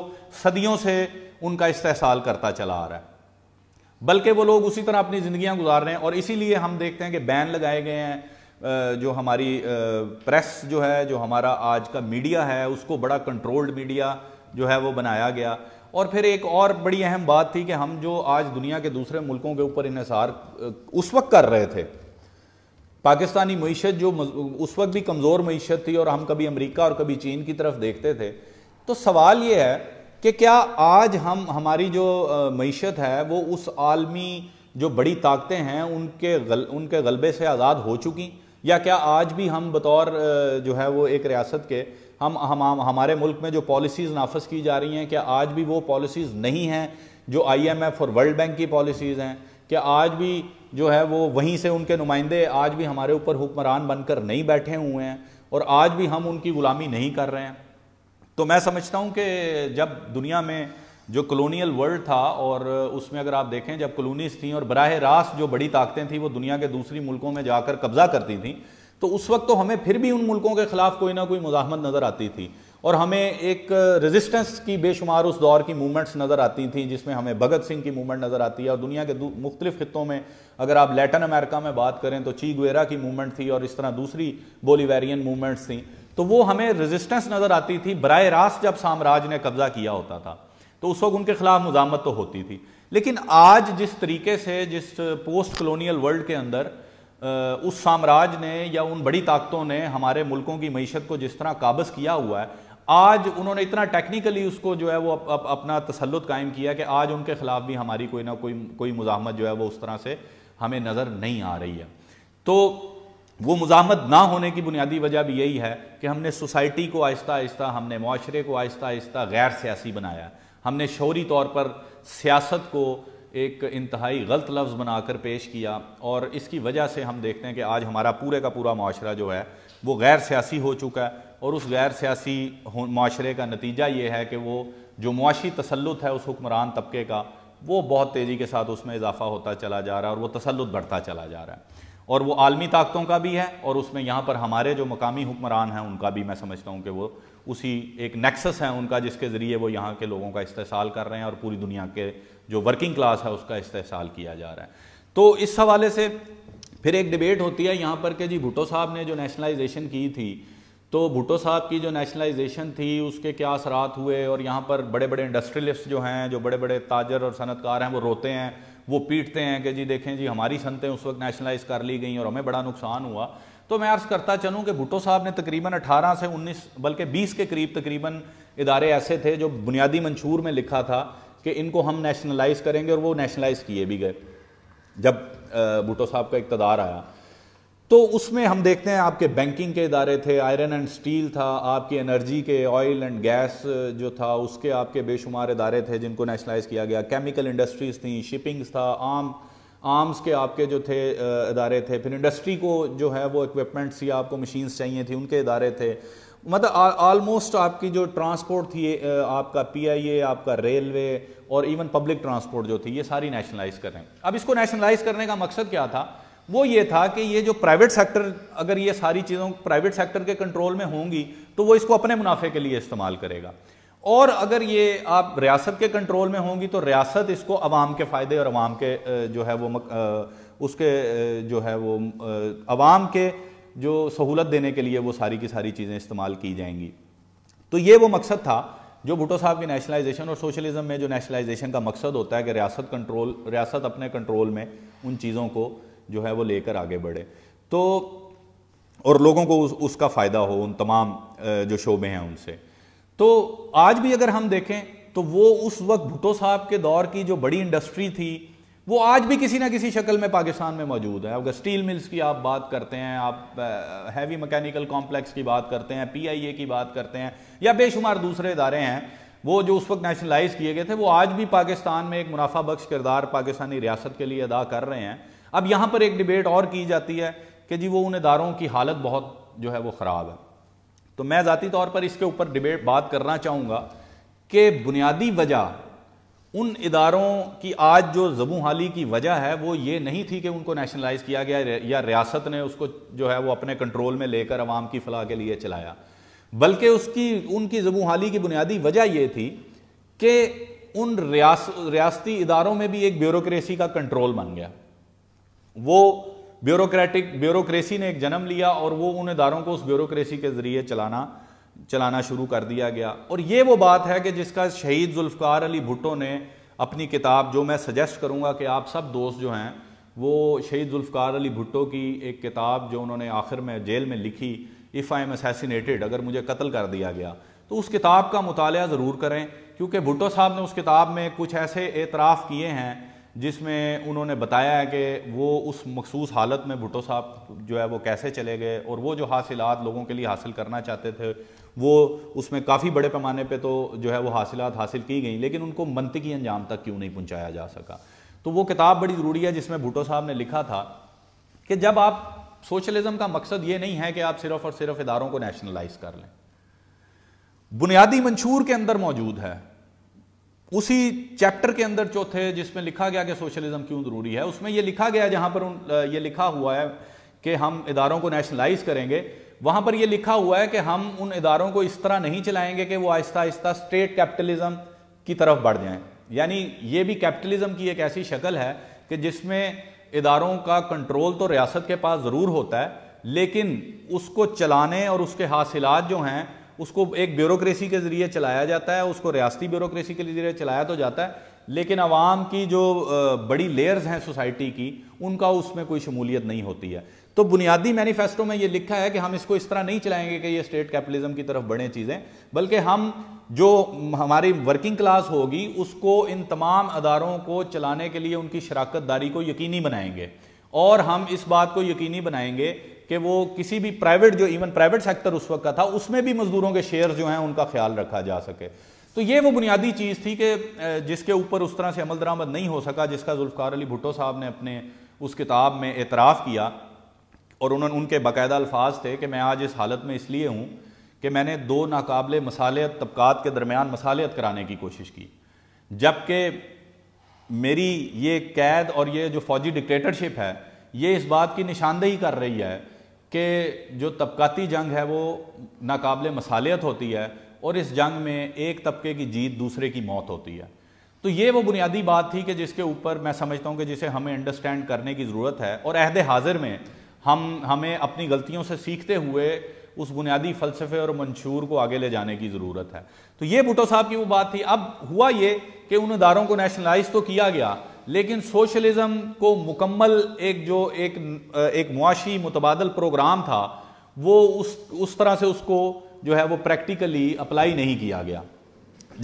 सदियों से उनका इस्तेसाल करता चला आ रहा है बल्कि वो लोग उसी तरह अपनी जिंदगियां गुजार रहे हैं और इसीलिए हम देखते हैं कि बैन लगाए गए हैं जो हमारी प्रेस जो है जो हमारा आज का मीडिया है उसको बड़ा कंट्रोल्ड मीडिया जो है वो बनाया गया और फिर एक और बड़ी अहम बात थी कि हम जो आज दुनिया के दूसरे मुल्कों के ऊपर इसार उस वक्त कर रहे थे पाकिस्तानी मीशत जो उस वक्त भी कमज़ोर मीशत थी और हम कभी अमेरिका और कभी चीन की तरफ देखते थे तो सवाल ये है कि क्या आज हम हमारी जो मीशत है वो उस आलमी जो बड़ी ताकतें हैं उनके गल, उनके गलबे से आज़ाद हो चुकी या क्या आज भी हम बतौर जो है वो एक रियासत के हम हम हमारे मुल्क में जो पॉलिसीज़ नाफज की जा रही हैं क्या आज भी वो पॉलिसीज़ नहीं हैं जो आईएमएफ और वर्ल्ड बैंक की पॉलिसीज़ हैं क्या आज भी जो है वो वहीं से उनके नुमाइंदे आज भी हमारे ऊपर हुक्मरान बनकर नहीं बैठे हुए हैं और आज भी हम उनकी ग़ुलामी नहीं कर रहे हैं तो मैं समझता हूँ कि जब दुनिया में जो कॉलोनियल वर्ल्ड था और उसमें अगर आप देखें जब कॉलोनीज थी और बरह रास्त जो बड़ी ताकतें थी वो दुनिया के दूसरी मुल्कों में जाकर कब्जा करती थी तो उस वक्त तो हमें फिर भी उन मुल्कों के ख़िलाफ़ कोई ना कोई मुजाहमत नज़र आती थी और हमें एक रेजिस्टेंस की बेशुमार उस दौर की मूवमेंट्स नज़र आती थी जिसमें हमें भगत सिंह की मूवमेंट नज़र आती है और दुनिया के मुख्तलिफ खत्ों में अगर आप लेटन अमेरिका में बात करें तो ची गुएरा की मूवमेंट थी और इस तरह दूसरी बोलीवेरियन मूवमेंट्स थी तो वो हमें रेजिस्टेंस नज़र आती थी बर रास्त जब साम्राज्य ने कब्जा किया होता था तो उस वक्त उनके खिलाफ मुजामत तो होती थी लेकिन आज जिस तरीके से जिस पोस्ट कलोनियल वर्ल्ड के अंदर उस साम्राज्य ने या उन बड़ी ताकतों ने हमारे मुल्कों की मीशत को जिस तरह काबज किया हुआ है आज उन्होंने इतना टेक्निकली उसको जो है वो अप, अप, अपना तसलुत कायम किया कि आज उनके खिलाफ भी हमारी कोई ना कोई कोई मुजामत जो है वो उस तरह से हमें नज़र नहीं आ रही है तो वो मुजामत ना होने की बुनियादी वजह भी यही है कि हमने सोसाइटी को आहिस्ता आहिस्ता हमने माशरे को आहिस्ता आहिस्ता गैर सियासी बनाया हमने शौरी तौर पर सियासत को एक इंतहाई गलत लफ्ज़ बनाकर पेश किया और इसकी वजह से हम देखते हैं कि आज हमारा पूरे का पूरा माशरा जो है वो गैर सियासी हो चुका है और उस गैर सियासी माशरे का नतीजा ये है कि वो जो मुआशी तसलुत है उस हुक्मरान तबके का वो बहुत तेज़ी के साथ उसमें इजाफ़ा होता चला जा रहा है और वो तसलुत बढ़ता चला जा रहा है और वो आलमी ताकतों का भी है और उसमें यहाँ पर हमारे जो मकामी हुक्मरान हैं उनका भी मैं समझता हूँ कि वो उसी एक नेक्सस है उनका जिसके ज़रिए वो यहाँ के लोगों का इस्तेसाल कर रहे हैं और पूरी दुनिया के जो वर्किंग क्लास है उसका इस्तेसाल किया जा रहा है तो इस हवाले से फिर एक डिबेट होती है यहाँ पर कि जी भुटो साहब ने जो नेशनलाइजेशन की थी तो भुटो साहब की जो नेशनलाइजेशन थी उसके क्या असरात हुए और यहाँ पर बड़े बड़े इंडस्ट्रियलिस्ट जो हैं जो बड़े बड़े ताजर और सनतकार हैं वो रोते हैं वो पीटते हैं कि जी देखें जी हमारी संतें उस वक्त नेशनलाइज कर ली गई और हमें बड़ा नुकसान हुआ तो मैं अर्ज़ करता चलूँ कि भुट्टो साहब ने तकरीबन 18 से 19 बल्कि 20 के करीब तकरीबन इदारे ऐसे थे जो बुनियादी मंशूर में लिखा था कि इनको हम नेशनलाइज करेंगे और वो नेशनलाइज किए भी गए जब भुट्टो साहब का इकतदार आया तो उसमें हम देखते हैं आपके बैंकिंग के इदारे थे आयरन एंड स्टील था आपकी एनर्जी के ऑयल एंड गैस जो था उसके आपके बेशुमार इदारे थे जिनको नेशनलाइज किया गया केमिकल इंडस्ट्रीज थी शिपिंग्स था आम आर्म्स के आपके जो थे इदारे थे फिर इंडस्ट्री को जो है वो इक्विपमेंट्स या आपको मशीन्स चाहिए थी उनके इदारे थे मतलब ऑलमोस्ट आपकी जो ट्रांसपोर्ट थी आपका पीआईए आपका रेलवे और इवन पब्लिक ट्रांसपोर्ट जो थी ये सारी नेशनलाइज करें अब इसको नेशनलाइज करने का मकसद क्या था वो ये था कि ये जो प्राइवेट सेक्टर अगर ये सारी चीज़ों प्राइवेट सेक्टर के कंट्रोल में होंगी तो वो इसको अपने मुनाफे के लिए इस्तेमाल करेगा और अगर ये आप रियासत के कंट्रोल में होंगी तो रियासत इसको अवाम के फ़ायदे और अवाम के जो है वो उसके जो है वो अवाम के जो सहूलत देने के लिए वो सारी की सारी चीज़ें इस्तेमाल की जाएंगी तो ये वो मकसद था जो भुटो साहब की नेशनलाइजेशन और सोशलिज्म में जो नेशनलाइजेशन का मकसद होता है कि रियासत कंट्रोल रियासत अपने कंट्रोल में उन चीज़ों को जो है वो लेकर आगे बढ़े तो और लोगों को उस, उसका फ़ायदा हो उन तमाम जो शोबे हैं उनसे तो आज भी अगर हम देखें तो वो उस वक्त भुटो साहब के दौर की जो बड़ी इंडस्ट्री थी वो आज भी किसी ना किसी शक्ल में पाकिस्तान में मौजूद है अगर स्टील मिल्स की आप बात करते हैं आप हैवी मैकेनिकल कॉम्प्लेक्स की बात करते हैं पीआईए की बात करते हैं या बेशुमार दूसरे इदारे हैं वो जो उस वक्त नेशनलाइज किए गए थे वो आज भी पाकिस्तान में एक मुनाफा बख्श किरदार पाकिस्तानी रियासत के लिए अदा कर रहे हैं अब यहां पर एक डिबेट और की जाती है कि जी वो उन इदारों की हालत बहुत जो है वो ख़राब है तो मैं ज़ाती तौर पर इसके ऊपर डिबेट बात करना चाहूँगा कि बुनियादी वजह उन इदारों की आज जो जबू हाली की वजह है वो ये नहीं थी कि उनको नेशनलाइज किया गया या रियासत ने उसको जो है वो अपने कंट्रोल में लेकर आवाम की फलाह के लिए चलाया बल्कि उसकी उनकी जबू हाली की बुनियादी वजह ये थी कि उन रियास रियासती इदारों में भी एक ब्यूरोक्रेसी का कंट्रोल बन गया वो ब्यूरोक्रेटिक ब्यूरोक्रेसी ने एक जन्म लिया और वो उन इदारों को उस ब्यूरोक्रेसी के ज़रिए चलाना चलाना शुरू कर दिया गया और ये वो बात है कि जिसका शहीद जुल्फकार अली भुट्टो ने अपनी किताब जो मैं सजेस्ट करूँगा कि आप सब दोस्त जो हैं वो शहीद जुल्फ़ार अली भुट्टो की एक किताब जो उन्होंने आखिर में जेल में लिखी इफ़ आई एम असैसिनेटेड अगर मुझे कत्ल कर दिया गया तो उस किताब का मुताल ज़रूर करें क्योंकि भुट्टो साहब ने उस किताब में कुछ ऐसे एतराफ़ किए हैं जिसमें उन्होंने बताया है कि वो उस मखसूस हालत में भुटो साहब जो है वो कैसे चले गए और वो जो हासिलत लोगों के लिए हासिल करना चाहते थे वो उसमें काफ़ी बड़े पैमाने पे तो जो है वो हासिलत हासिल की गई लेकिन उनको मनतकी अंजाम तक क्यों नहीं पहुंचाया जा सका तो वो किताब बड़ी ज़रूरी है जिसमें भुटो साहब ने लिखा था कि जब आप सोशलिज़म का मकसद ये नहीं है कि आप सिर्फ और सिर्फ इदारों को नेशनलाइज कर लें बुनियादी मंशूर के अंदर मौजूद है उसी चैप्टर के अंदर चौथे जिसमें लिखा गया कि सोशलिज्म क्यों ज़रूरी है उसमें ये लिखा गया जहाँ पर उन ये लिखा हुआ है कि हम इदारों को नेशनलाइज करेंगे वहाँ पर यह लिखा हुआ है कि हम उन इदारों को इस तरह नहीं चलाएंगे कि वो आहिस्ता आहिस्ता स्टेट कैपिटलिज्म की तरफ बढ़ जाएं यानी ये भी कैपिटलिज्म की एक ऐसी शक्ल है कि जिसमें इदारों का कंट्रोल तो रियासत के पास ज़रूर होता है लेकिन उसको चलाने और उसके हासिलात जो हैं उसको एक ब्यूरोक्रेसी के ज़रिए चलाया जाता है उसको रियाती ब्यूरोक्रेसी के ज़रिए चलाया तो जाता है लेकिन आवाम की जो बड़ी लेयर्स हैं सोसाइटी की उनका उसमें कोई शमूलियत नहीं होती है तो बुनियादी मैनिफेस्टो में ये लिखा है कि हम इसको इस तरह नहीं चलाएंगे कि ये स्टेट कैपिटलिज्म की तरफ बढ़े चीज़ें बल्कि हम जो हमारी वर्किंग क्लास होगी उसको इन तमाम अदारों को चलाने के लिए उनकी शराकत दारी को यकीनी बनाएंगे और हम इस बात को यकीनी बनाएंगे कि वो किसी भी प्राइवेट जो इवन प्राइवेट सेक्टर उस वक्त का था उसमें भी मजदूरों के शेयर जो हैं उनका ख्याल रखा जा सके तो ये वो बुनियादी चीज़ थी कि जिसके ऊपर उस तरह से अमल दरामद नहीं हो सका जिसका जुल्फ़ार अली भुट्टो साहब ने अपने उस किताब में एतराफ़ किया और उन्होंने उनके बाकायदा अल्फाज थे कि मैं आज इस हालत में इसलिए हूँ कि मैंने दो नाकबले मसालियत तबक़ात के दरमियान मसालियत कराने की कोशिश की जबकि मेरी ये कैद और ये जो फौजी डिक्टेटरशिप है ये इस बात की निशानदेही कर रही है कि जो तबकाती जंग है वो नाकबले मसालियत होती है और इस जंग में एक तबके की जीत दूसरे की मौत होती है तो ये वो बुनियादी बात थी कि जिसके ऊपर मैं समझता हूँ कि जिसे हमें अंडरस्टैंड करने की ज़रूरत है और अहद हाजिर में हम हमें अपनी गलतियों से सीखते हुए उस बुनियादी फ़लसफ़े और मंशूर को आगे ले जाने की ज़रूरत है तो ये भुटो साहब की वो बात थी अब हुआ ये कि उन इदारों को नेशनलाइज तो किया गया लेकिन सोशलिज्म को मुकम्मल एक जो एक एक मुआशी मुतबादल प्रोग्राम था वो उस उस तरह से उसको जो है वो प्रैक्टिकली अप्लाई नहीं किया गया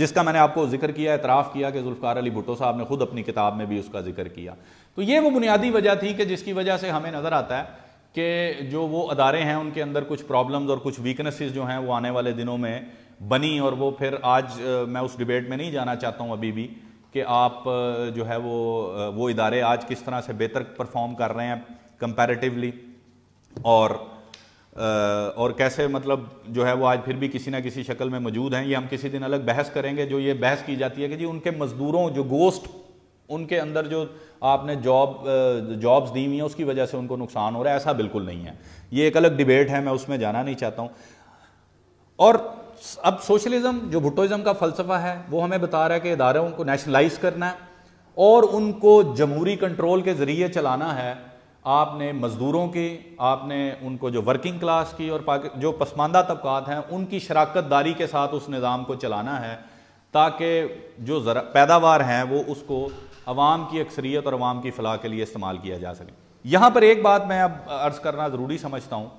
जिसका मैंने आपको जिक्र किया एतराफ़ किया कि जुल्फ़ार अली भुट्टो साहब ने खुद अपनी किताब में भी उसका जिक्र किया तो ये वो बुनियादी वजह थी कि जिसकी वजह से हमें नज़र आता है कि जो वो अदारे हैं उनके अंदर कुछ प्रॉब्लम्स और कुछ वीकनेसेस जो हैं वो आने वाले दिनों में बनी और वो फिर आज मैं उस डिबेट में नहीं जाना चाहता हूँ अभी भी कि आप जो है वो वो इदारे आज किस तरह से बेहतर परफॉर्म कर रहे हैं कंपैरेटिवली और और कैसे मतलब जो है वो आज फिर भी किसी ना किसी शक्ल में मौजूद हैं ये हम किसी दिन अलग बहस करेंगे जो ये बहस की जाती है कि जी उनके मज़दूरों जो गोस्ट उनके अंदर जो आपने जॉब जॉब्स दी हुई हैं उसकी वजह से उनको नुकसान हो रहा है ऐसा बिल्कुल नहीं है ये एक अलग डिबेट है मैं उसमें जाना नहीं चाहता हूँ और अब सोशलिज्म जो भुट्टोइज़म का फलसफा है वो हमें बता रहा है कि इदारों को नेशनलाइज करना है और उनको जमहूरी कंट्रोल के ज़रिए चलाना है आपने मज़दूरों की आपने उनको जो वर्किंग क्लास की और जो पसमानदा तबकात हैं उनकी शराकत दारी के साथ उस निज़ाम को चलाना है ताकि जो ज़रा पैदावार हैं वो उसको अवाम की अक्सरियत और अवाम की फ़लाह के लिए इस्तेमाल किया जा सके यहाँ पर एक बात मैं अब अर्ज़ करना ज़रूरी समझता हूँ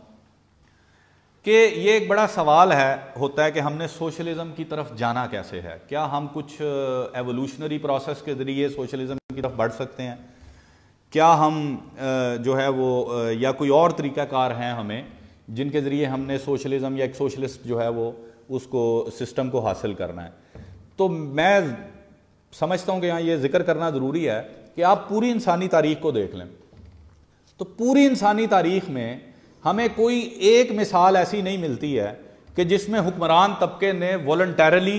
कि ये एक बड़ा सवाल है होता है कि हमने सोशलिज्म की तरफ जाना कैसे है क्या हम कुछ एवोल्यूशनरी प्रोसेस के ज़रिए सोशलिज्म की तरफ बढ़ सकते हैं क्या हम जो है वो या कोई और तरीक़ाकार हैं हमें जिनके ज़रिए हमने सोशलिज्म या एक सोशलिस्ट जो है वो उसको सिस्टम को हासिल करना है तो मैं समझता हूँ कि यहाँ ये जिक्र करना ज़रूरी है कि आप पूरी इंसानी तारीख को देख लें तो पूरी इंसानी तारीख में हमें कोई एक मिसाल ऐसी नहीं मिलती है कि जिसमें हुक्मरान तबके ने वॉल्टरली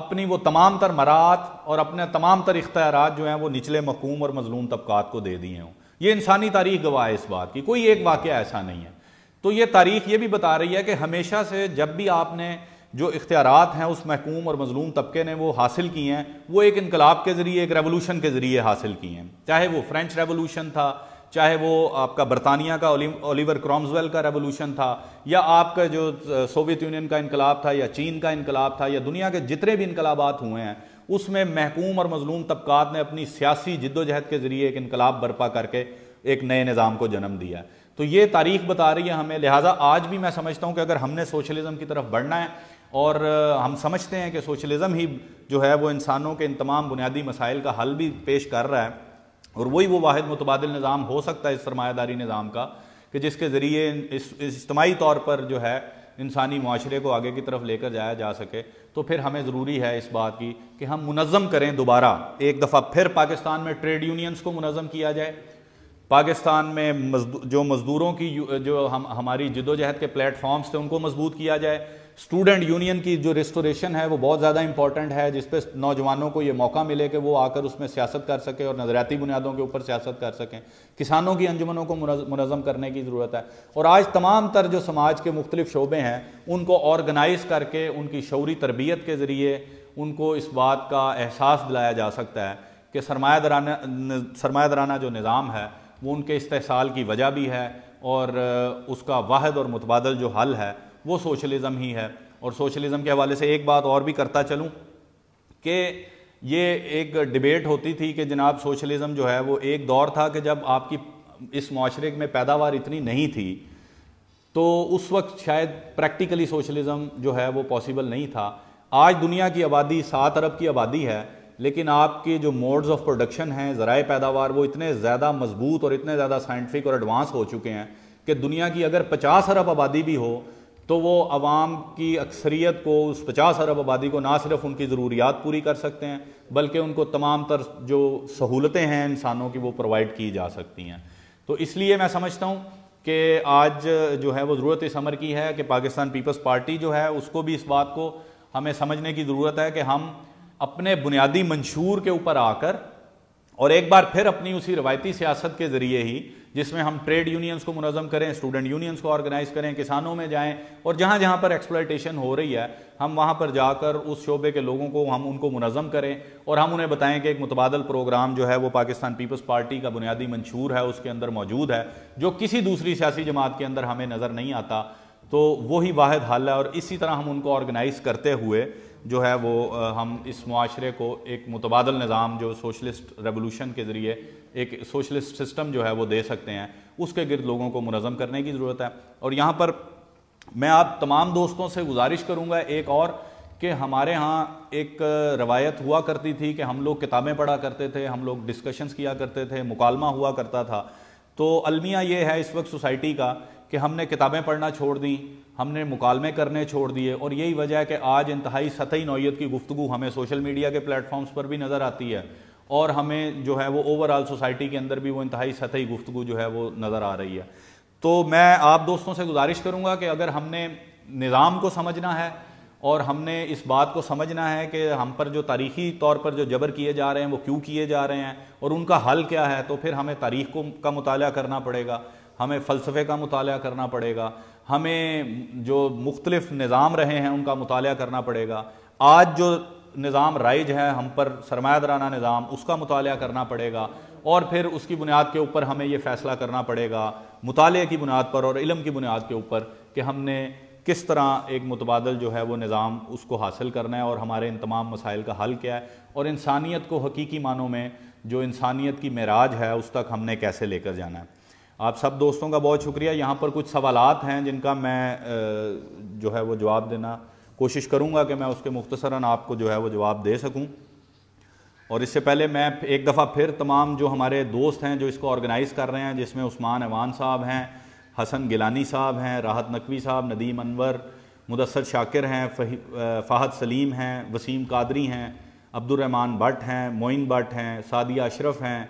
अपनी वो तमाम तर मरात और अपने तमाम तर इख्तियार जो हैं वो निचले मकूम और मजलूम तबक़ात को दे दिए हों ये इंसानी तारीख गवाह है इस बात की कोई एक वाक़ ऐसा नहीं है तो ये तारीख ये भी बता रही है कि हमेशा से जब भी आपने जो इख्तियार हैं उस महकूम और मजलूम तबके ने वो हासिल किए हैं वो एक इनकलाब के ज़रिए एक रेवोलूशन के ज़रिए हासिल किए हैं चाहे वो फ्रेंच रेवोलूशन था चाहे वो आपका बरतानिया का ओलिवर क्रॉम्सवेल का रेवोल्यूशन था या आपका जो सोवियत यूनियन का इनकलाब था या चीन का इनकलाब था या दुनिया के जितने भी इनकलाबात हुए हैं उसमें महकूम और मजलूम तबकात ने अपनी सियासी जद्दोजहद के ज़रिए एक इनकलाब बर्पा करके एक नए निज़ाम को जन्म दिया तो ये तारीख बता रही है हमें लिहाजा आज भी मैं समझता हूँ कि अगर हमने सोशलिज़म की तरफ बढ़ना है और हम समझते हैं कि सोशलिज़म ही जो है वो इंसानों के इन तमाम बुनियादी मसाइल का हल भी पेश कर रहा है और वही वो वाद मुतबादल निज़ाम हो सकता है इस सरमादारी निज़ाम का कि जिसके ज़रिए इस इज्तमाही तौर पर जो है इंसानी माशरे को आगे की तरफ लेकर जाया जा सके तो फिर हमें ज़रूरी है इस बात की कि हम मुनज़म करें दोबारा एक दफ़ा फिर पाकिस्तान में ट्रेड यूनियंस को मनज़म किया जाए पाकिस्तान में मजदू, जो मज़दूरों की जो हम हमारी जदोजहद के प्लेटफॉर्म्स थे उनको मजबूत किया जाए स्टूडेंट यूनियन की जो रेस्टोरेशन है वो बहुत ज़्यादा इंपॉर्टेंट है जिसपे नौजवानों को ये मौका मिले कि वो आकर उसमें सियासत कर सकें और नज़रियाती बुनियादों के ऊपर सियासत कर सकें किसानों की अंजुमनों को मुनज़म करने की ज़रूरत है और आज तमाम तर जो समाज के मुख्तलिफ शोबे हैं उनको ऑर्गेनाइज करके उनकी शौरी तरबियत के ज़रिए उनको इस बात का एहसास दिलाया जा सकता है कि सरमाया दराना सरमाया दराना जो निज़ाम है वो उनके इस्तेसाल की वजह भी है और उसका वाहद और मुतबादल जो हल है वो सोशलिज़म ही है और सोशलिज़म के हवाले से एक बात और भी करता चलूँ कि ये एक डिबेट होती थी कि जनाब सोशलिज़म जो है वो एक दौर था कि जब आपकी इस माशरे में पैदावार इतनी नहीं थी तो उस वक्त शायद प्रैक्टिकली सोशलिज़म जो है वो पॉसिबल नहीं था आज दुनिया की आबादी सात अरब की आबादी है लेकिन आपके जो मोड्स ऑफ प्रोडक्शन हैं ज़राए पैदावार वो इतने ज़्यादा मजबूत और इतने ज़्यादा साइंटिफिक और एडवांस हो चुके हैं कि दुनिया की अगर 50 अरब आबादी भी हो तो वो आवाम की अक्सरियत को उस पचास अरब आबादी को ना सिर्फ उनकी ज़रूरियात पूरी कर सकते हैं बल्कि उनको तमाम तर जो सहूलतें हैं इंसानों की वो प्रोवाइड की जा सकती हैं तो इसलिए मैं समझता हूँ कि आज जो है वो ज़रूरत इस अमर की है कि पाकिस्तान पीपल्स पार्टी जो है उसको भी इस बात को हमें समझने की ज़रूरत है कि हम अपने बुनियादी मंशूर के ऊपर आकर और एक बार फिर अपनी उसी रवायती सियासत के ज़रिए ही जिसमें हम ट्रेड यूनियंस को मुनज़म करें स्टूडेंट यूनियंस को ऑर्गेनाइज़ करें किसानों में जाएं और जहाँ जहाँ पर एक्सप्लाइटेशन हो रही है हम वहाँ पर जाकर उस शोबे के लोगों को हम उनको मुनज़म करें और हम उन्हें बताएं कि एक मुतबादल प्रोग्राम जो है वो पाकिस्तान पीपल्स पार्टी का बुनियादी मंशूर है उसके अंदर मौजूद है जो किसी दूसरी सियासी जमात के अंदर हमें नज़र नहीं आता तो वही वाद हल है और इसी तरह हम उनको ऑर्गेनाइज़ करते हुए जो है वो हम इस माशरे को एक मुतबादल निज़ाम जो सोशलिस्ट रेवोलूशन के ज़रिए एक सोशलिस्ट सिस्टम जो है वो दे सकते हैं उसके गिरद लोगों को मनज़म करने की ज़रूरत है और यहाँ पर मैं आप तमाम दोस्तों से गुजारिश करूँगा एक और कि हमारे यहाँ एक रवायत हुआ करती थी कि हम लोग किताबें पढ़ा करते थे हम लोग डिस्कशंस किया करते थे मुकालमा हुआ करता था तो अलमिया ये है इस वक्त सोसाइटी का कि हमने किताबें पढ़ना छोड़ दी हमने मुकालमे करने छोड़ दिए और यही वजह है कि आज इंतहाई सतही नौीयत की गुफ्तु हमें सोशल मीडिया के प्लेटफॉर्म्स पर भी नज़र आती है और हमें जो है वो ओवरऑल सोसाइटी के अंदर भी वो इंतहाई सतही गुफ्तु जो है वो नज़र आ रही है तो मैं आप दोस्तों से गुजारिश करूँगा कि अगर हमने निज़ाम को समझना है और हमने इस बात को समझना है कि हम पर जो तारीखी तौर पर जो जबर किए जा रहे हैं वो क्यों किए जा रहे हैं और उनका हल क्या है तो फिर हमें तारीख को का मुताल करना पड़ेगा हमें फ़लसफ़े का मुताल करना पड़ेगा हमें जो मुख्तलिफ निज़ाम रहे हैं उनका मुताल करना पड़ेगा आज जो निज़ाम राइज है हम पर सरमायादाराना निज़ाम उसका मुताल करना पड़ेगा और फिर उसकी बुनियाद के ऊपर हमें ये फ़ैसला करना पड़ेगा मुताल की बुनियाद पर और इलम की बुनियाद के ऊपर कि हमने किस तरह एक मुतबादल जो है वो निज़ाम उसको हासिल करना है और हमारे इन तमाम मसाइल का हल क्या है और इंसानियत को हकीकी मानों में जो इंसानियत की मराज है उस तक हमने कैसे लेकर जाना है आप सब दोस्तों का बहुत शुक्रिया यहाँ पर कुछ सवालत हैं जिनका मैं जो है वो जवाब देना कोशिश करूँगा कि मैं उसके मुख्तसरा आपको जो है वो जवाब दे सकूँ और इससे पहले मैं एक दफ़ा फिर तमाम जो हमारे दोस्त हैं जो इसको ऑर्गेनाइज़ कर रहे हैं जिसमें उस्मान अवान साहब हैं हसन गिलानी साहब हैं राहत नकवी साहब नदीम अनवर मुदसर शाकिर हैं फ़ाहद सलीम हैं वसीम कादरी हैं अब्दुलरहमान भट्ट हैं मोइन भट्ट हैं सादिया अशरफ हैं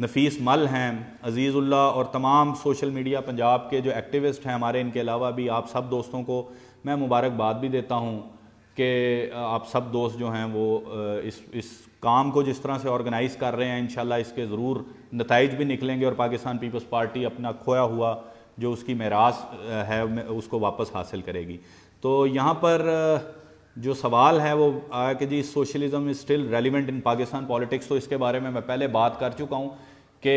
नफीस मल हैं अज़ीज़ुल्ला और तमाम सोशल मीडिया पंजाब के जो एक्टिविस्ट हैं हमारे इनके अलावा भी आप सब दोस्तों को मैं मुबारकबाद भी देता हूँ कि आप सब दोस्त जो हैं वो इस इस काम को जिस तरह से ऑर्गेनाइज़ कर रहे हैं इन इसके ज़रूर नतज भी निकलेंगे और पाकिस्तान पीपल्स पार्टी अपना खोया हुआ जो उसकी मरास है उसको वापस हासिल करेगी तो यहाँ पर जो सवाल है वो आया कि जी socialism is still relevant in Pakistan politics तो इसके बारे में मैं पहले बात कर चुका हूँ कि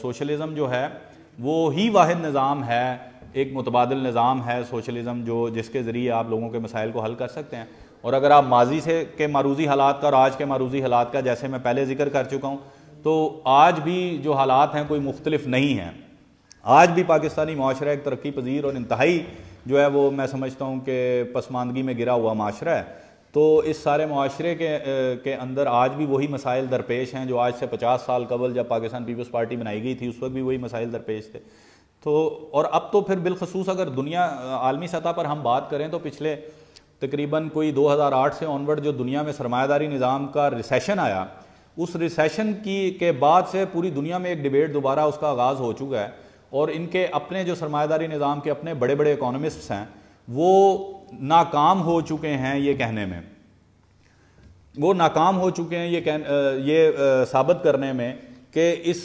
सोशलिज्म जो है वो ही वाद निज़ाम है एक मुतबादल निज़ाम है सोशलिज्म जो जिसके ज़रिए आप लोगों के मसाइल को हल कर सकते हैं और अगर आप माजी से के मारूजी हालात का और आज के मारूजी हालात का जैसे मैं पहले जिक्र कर चुका हूँ तो आज भी जो हालात हैं कोई मुख्तलफ नहीं हैं आज भी पाकिस्तानी माशरा एक तरक्की पजीर और इंतहाई जो है वो मैं समझता हूँ कि पसमानगी में गिरा हुआ माशरा है तो इस सारे माशरे के के अंदर आज भी वही मसाइल दरपेश हैं जो आज से पचास साल कबल जब पाकिस्तान पीपल्स पार्टी बनाई गई थी उस वक्त भी वही मसाइल दरपेश थे तो और अब तो फिर बिलखसूस अगर दुनिया आलमी सतह पर हम बात करें तो पिछले तकरीबन कोई 2008 से ऑनवर्ड जो दुनिया में सरमायादारी निज़ाम का रिसेशन आया उस रिसेशन की के बाद से पूरी दुनिया में एक डिबेट दोबारा उसका आगाज़ हो चुका है और इनके अपने जो सरमादारी निज़ाम के अपने बड़े बड़े इकोनॉमिस्ट्स हैं वो नाकाम हो चुके हैं ये कहने में वो नाकाम हो चुके हैं ये कह ये साबित करने में कि इस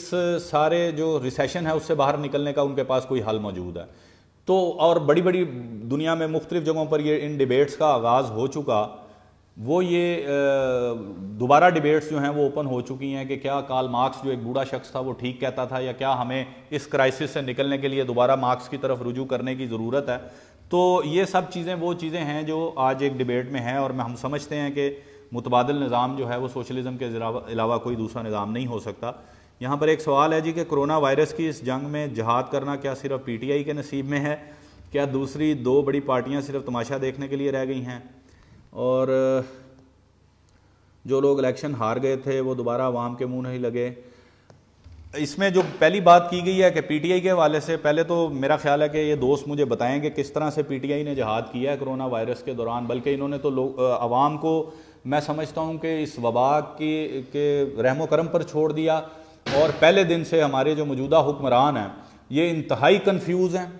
सारे जो रिसेशन है उससे बाहर निकलने का उनके पास कोई हल मौजूद है तो और बड़ी बड़ी दुनिया में मुख्तलिफ़ जगहों पर ये इन डिबेट्स का आगाज़ हो चुका वो ये दोबारा डिबेट्स जो हैं वो ओपन हो चुकी हैं कि क्या काल मार्क्स जो एक बूढ़ा शख्स था वो ठीक कहता था या क्या हमें इस क्राइसिस से निकलने के लिए दोबारा मार्क्स की तरफ रुजू करने की ज़रूरत है तो ये सब चीज़ें वो चीज़ें हैं जो आज एक डिबेट में हैं और हम समझते हैं कि मुतबाद निज़ाम जो है वो सोशलिज़म के अलावा कोई दूसरा निज़ाम नहीं हो सकता यहाँ पर एक सवाल है जी कि कोरोना वायरस की इस जंग में जहाद करना क्या सिर्फ पी के नसीब में है क्या दूसरी दो बड़ी पार्टियाँ सिर्फ तमाशा देखने के लिए रह गई हैं और जो लोग इलेक्शन हार गए थे वो दोबारा आवाम के मुंह नहीं लगे इसमें जो पहली बात की गई है कि पीटीआई के हवाले से पहले तो मेरा ख्याल है कि ये दोस्त मुझे बताएं कि किस तरह से पीटीआई ने जहाद किया है कोरोना वायरस के दौरान बल्कि इन्होंने तो लोग आवाम को मैं समझता हूँ कि इस वबा की के रहमो करम पर छोड़ दिया और पहले दिन से हमारे जो मौजूदा हुक्मरान हैं ये इंतहाई कन्फ्यूज़ हैं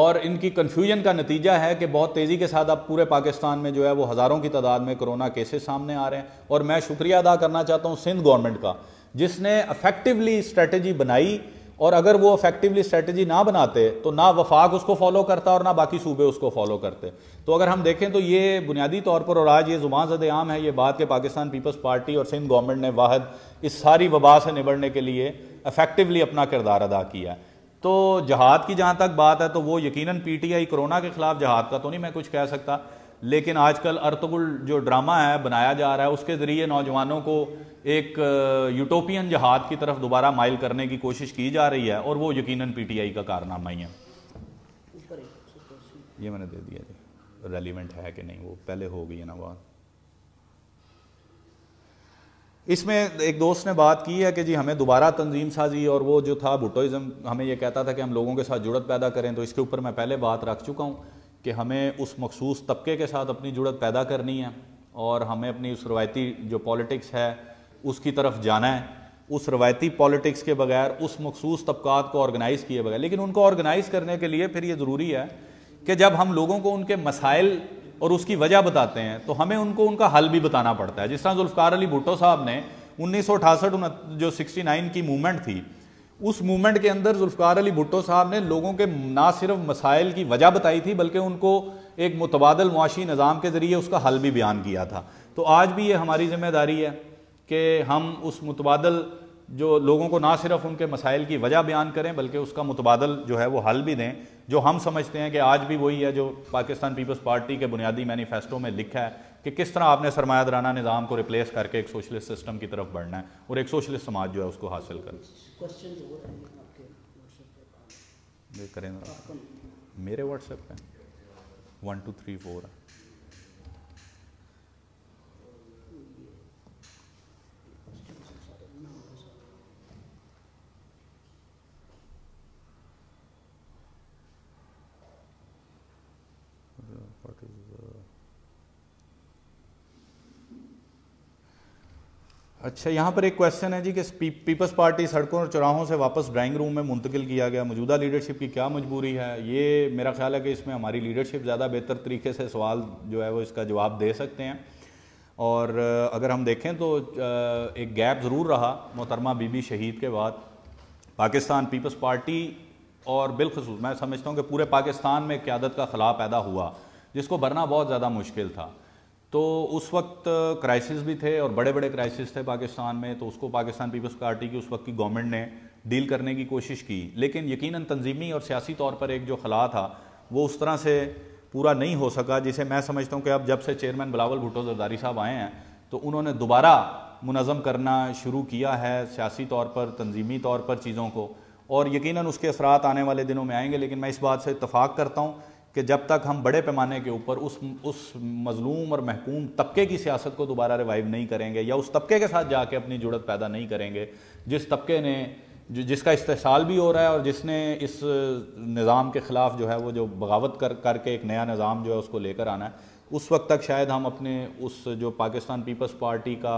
और इनकी कन्फ्यूजन का नतीजा है कि बहुत तेज़ी के साथ अब पूरे पाकिस्तान में जो है वो हज़ारों की तादाद में कोरोना केसेस सामने आ रहे हैं और मैं शुक्रिया अदा करना चाहता हूँ सिंध गवर्नमेंट का जिसने अफेक्टिवली स्ट्रेटजी बनाई और अगर वो अफेक्टिवली स्ट्रेटजी ना बनाते तो ना वफाक उसको फॉलो करता और ना बाकी सूबे उसको फॉलो करते तो अगर हम देखें तो ये बुनियादी तौर पर और आज ये जुबान जद आम है ये बात कि पाकिस्तान पीपल्स पार्टी और सिंध गवर्नमेंट ने वाहद इस सारी वबा से निबड़ने के लिए अफेक्टिवली अपना किरदार अदा किया है तो जहाद की जहाँ तक बात है तो वो यकीनन पीटीआई कोरोना के खिलाफ जहाद का तो नहीं मैं कुछ कह सकता लेकिन आजकल अर्तगुल जो ड्रामा है बनाया जा रहा है उसके ज़रिए नौजवानों को एक यूटोपियन जहाद की तरफ दोबारा माइल करने की कोशिश की जा रही है और वो यकीनन पीटीआई का कारनामा ही है ये मैंने दे दिया जी रेलिवेंट है कि नहीं वो पहले हो गई है ना बात इसमें एक दोस्त ने बात की है कि जी हमें दोबारा तंजीम साजी और वो जो था भुटोज़म हमें यह कहता था कि हम लोगों के साथ जुड़त पैदा करें तो इसके ऊपर मैं पहले बात रख चुका हूँ कि हमें उस मखसूस तबके के साथ अपनी जुड़त पैदा करनी है और हमें अपनी उस रवायती जो पॉलिटिक्स है उसकी तरफ जाना है उस रवायती पॉलिटिक्स के बगैर उस मखसूस तबक़ात को ऑर्गेनाइज़ किए बगैर लेकिन उनको ऑर्गेनाइज़ करने के लिए फिर ये ज़रूरी है कि जब हम लोगों को उनके मसाइल और उसकी वजह बताते हैं तो हमें उनको उनका हल भी बताना पड़ता है जिस तरह जुल्फकार अली भुट्टो साहब ने उन्नीस जो 69 की मूवमेंट थी उस मूवमेंट के अंदर जुल्फकार अली भुट्टो साहब ने लोगों के ना सिर्फ मसाइल की वजह बताई थी बल्कि उनको एक मुतबादल मुआशी निज़ाम के ज़रिए उसका हल भी बयान किया था तो आज भी ये हमारी जिम्मेदारी है कि हम उस मुतबादल जो लोगों को ना सिर्फ उनके मसाइल की वजह बयान करें बल्कि उसका मुतबादल जो है वो हल भी दें जो हम समझते हैं कि आज भी वही है जो पाकिस्तान पीपल्स पार्टी के बुनियादी मैनीफेस्टो में लिखा है कि किस तरह आपने सरमायादाराना निज़ाम को रिप्लेस करके एक सोशलिस्ट सिस्टम की तरफ बढ़ना है और एक सोशलिस्ट समाज जो है उसको हासिल करना करें मेरे व्हाट्सएप पे वन टू थ्री फोर है अच्छा यहाँ पर एक क्वेश्चन है जी कि पीपल्स पार्टी सड़कों और चौराहों से वापस ड्राइंग रूम में मुंतकिल किया गया मौजूदा लीडरशिप की क्या मजबूरी है ये मेरा ख्याल है कि इसमें हमारी लीडरशिप ज़्यादा बेहतर तरीके से सवाल जो है वो इसका जवाब दे सकते हैं और अगर हम देखें तो एक गैप ज़रूर रहा मोहतरमा बीबी शहीद के बाद पाकिस्तान पीपल्स पार्टी और बिलखसूस मैं समझता हूँ कि पूरे पाकिस्तान में क्यादत का खला पैदा हुआ जिसको भरना बहुत ज़्यादा मुश्किल था तो उस वक्त क्राइसिस भी थे और बड़े बड़े क्राइसिस थे पाकिस्तान में तो उसको पाकिस्तान पीपल्स पार्टी की उस वक्त की गवर्नमेंट ने डील करने की कोशिश की लेकिन यकीनन तंजीमी और सियासी तौर पर एक जो खला था वो उस तरह से पूरा नहीं हो सका जिसे मैं समझता हूँ कि अब जब से चेयरमैन बिलावल भुटो जरदारी साहब आए हैं तो उन्होंने दोबारा मुनज़म करना शुरू किया है सियासी तौर पर तंजीमी तौर पर चीज़ों को और यकीनन उसके असरात आने वाले दिनों में आएंगे लेकिन मैं इस बात से इतफाक़ करता हूँ कि जब तक हम बड़े पैमाने के ऊपर उस उस मजलूम और महकूम तबके की सियासत को दोबारा रिवाइव नहीं करेंगे या उस तबके के साथ जाके अपनी जुड़त पैदा नहीं करेंगे जिस तबके ने जो जिसका इस्तेसाल भी हो रहा है और जिसने इस निज़ाम के ख़िलाफ़ जो है वो जो बगावत कर करके एक नया निज़ाम जो है उसको लेकर आना है उस वक्त तक शायद हम अपने उस जो पाकिस्तान पीपल्स पार्टी का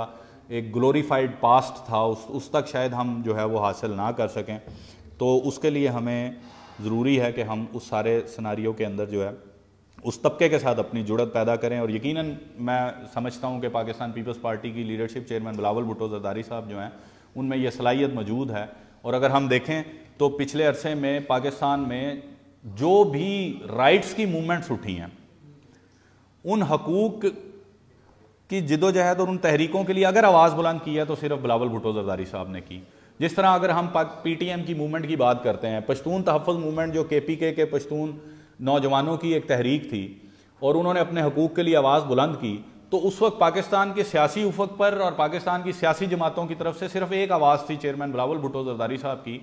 एक ग्लोरीफाइड पास्ट था उस उस तक शायद हम जो है वो हासिल ना कर सकें तो उसके लिए हमें ज़रूरी है कि हम उस सारे सिनारियों के अंदर जो है उस तबके के साथ अपनी जुड़त पैदा करें और यकीनन मैं समझता हूं कि पाकिस्तान पीपल्स पार्टी की लीडरशिप चेयरमैन बिलावल भुटो जरदारी साहब जो हैं उनमें यह सलाहियत मौजूद है और अगर हम देखें तो पिछले अरसे में पाकिस्तान में जो भी राइट्स की मूवमेंट्स उठी हैं उन हकूक की जिदोजहद और उन तहरीकों के लिए अगर आवाज़ बुलंद की है तो सिर्फ बिलावल भुटो जरदारी साहब ने की जिस तरह अगर हम पीटीएम की मूवमेंट की बात करते हैं पश्तून तहफ़ मूवमेंट जो के पी के के पश्तून नौजवानों की एक तहरीक थी और उन्होंने अपने हकूक़ के लिए आवाज़ बुलंद की तो उस वक्त पाकिस्तान के सियासी उफक पर और पाकिस्तान की सियासी जमातों की तरफ से सिर्फ एक आवाज़ थी चेयरमैन बिलावल भुटो जरदारी साहब की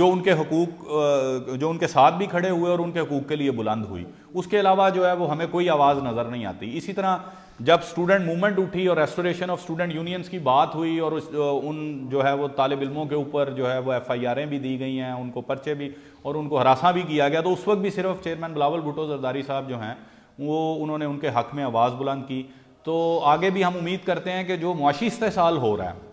जो उनके हकूक जो उनके साथ भी खड़े हुए और उनके हकूक के लिए बुलंद हुई उसके अलावा जो है वो हमें कोई आवाज़ नज़र नहीं आती इसी तरह जब स्टूडेंट मूवमेंट उठी और रेस्टोरेशन ऑफ स्टूडेंट यूनियंस की बात हुई और उस उन जो है वो तालब इलमों के ऊपर जो है वो एफ आई आरें भी दी गई हैं उनको पर्चे भी और उनको हरासा भी किया गया तो उस वक्त भी सिर्फ चेयरमैन बिलावल भुटो जरदारी साहब जो हैं वो उन्होंने उनके हक में आवाज़ बुलंद की तो आगे भी हम उम्मीद करते हैं कि जो मुआशी इस्तेसाल हो रहा है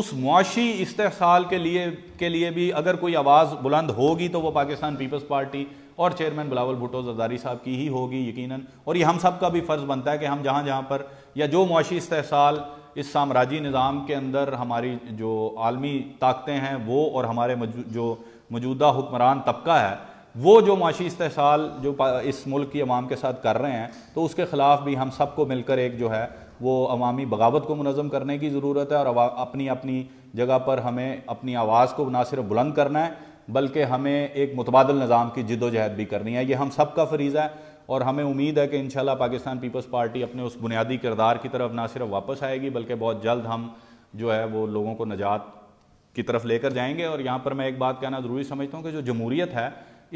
उस मुआशी इस्तेसाल के लिए के लिए भी अगर कोई आवाज़ बुलंद होगी तो वो पाकिस्तान पीपल्स पार्टी और चेयरमैन बिलावल भुटो जरदारी साहब की ही होगी यकीनन और ये हम सब का भी फ़र्ज़ बनता है कि हम जहाँ जहाँ पर या जो मुशी इस्तेसाल इस साम्राज्य निज़ाम के अंदर हमारी जो आलमी ताकतें हैं वो और हमारे जो मौजूदा हुक्मरान तबका है वो जो माशी इस्तेसाल जो इस मुल्क की आवाम के साथ कर रहे हैं तो उसके ख़िलाफ़ भी हम सबको मिलकर एक जो है वो अवामी बगावत को मुनज़म करने की ज़रूरत है और अपनी अपनी जगह पर हमें अपनी आवाज़ को ना सिर्फ बुलंद करना है बल्कि हमें एक मुतबादल निज़ाम की जिदोजहद भी करनी है ये हम सब का फरीज़ा है और हमें उम्मीद है कि इन पाकिस्तान पीपल्स पार्टी अपने उस बुनियादी किरदार की तरफ ना सिर्फ वापस आएगी बल्कि बहुत जल्द हम जो है वो लोगों को नजात की तरफ लेकर जाएंगे और यहाँ पर मैं एक बात कहना ज़रूरी समझता हूँ कि जो जमहूरीत है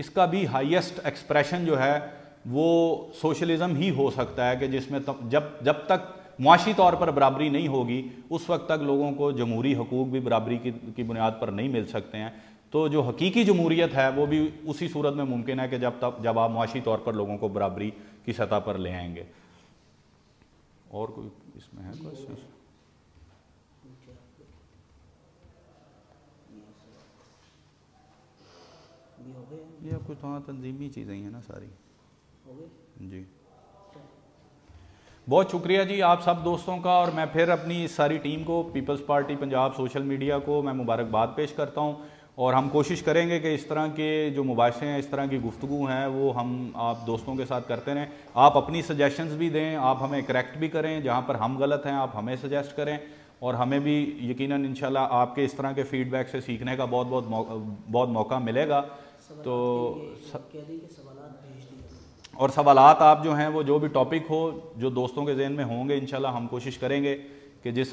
इसका भी हाइस्ट एक्सप्रेशन जो है वो सोशलिज़म ही हो सकता है कि जिसमें जब जब तक मुआशी तौर पर बराबरी नहीं होगी उस वक्त तक लोगों को जमहूरी हकूक़ भी बराबरी की, की बुनियाद पर नहीं मिल सकते हैं तो जो हकीकी जमहूरीत है वो भी उसी सूरत में मुमकिन है कि जब तब जब आप मुआशी तौर पर लोगों को बराबरी की सतह पर ले आएंगे और कोई इसमें है क्वेश्चन ये कुछ तो हाँ, तंजीमी चीज़ें हैं ना सारी जी बहुत शुक्रिया जी आप सब दोस्तों का और मैं फिर अपनी सारी टीम को Peoples Party Punjab social media को मैं मुबारकबाद पेश करता हूँ और हम कोशिश करेंगे कि इस तरह के जो मुबाशे हैं इस तरह की गुफ्तु हैं वो हम आप दोस्तों के साथ करते रहें आप अपनी सजेशंस भी दें आप हमें करेक्ट भी करें जहाँ पर हम गलत हैं आप हमें सजेस्ट करें और हमें भी यकीनन इन आपके इस तरह के फीडबैक से सीखने का बहुत बहुत मौ, बहुत मौका मिलेगा तो और सवाल आप जो हैं वो जो भी टॉपिक हो जो दोस्तों के जहन में होंगे इन हम कोशिश करेंगे कि जिस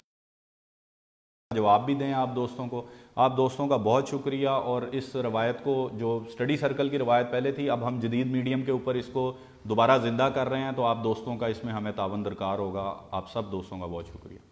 जवाब भी दें आप दोस्तों को आप दोस्तों का बहुत शुक्रिया और इस रवायत को जो स्टडी सर्कल की रवायत पहले थी अब हम जदीद मीडियम के ऊपर इसको दोबारा ज़िंदा कर रहे हैं तो आप दोस्तों का इसमें हमें तावन दरकार होगा आप सब दोस्तों का बहुत शुक्रिया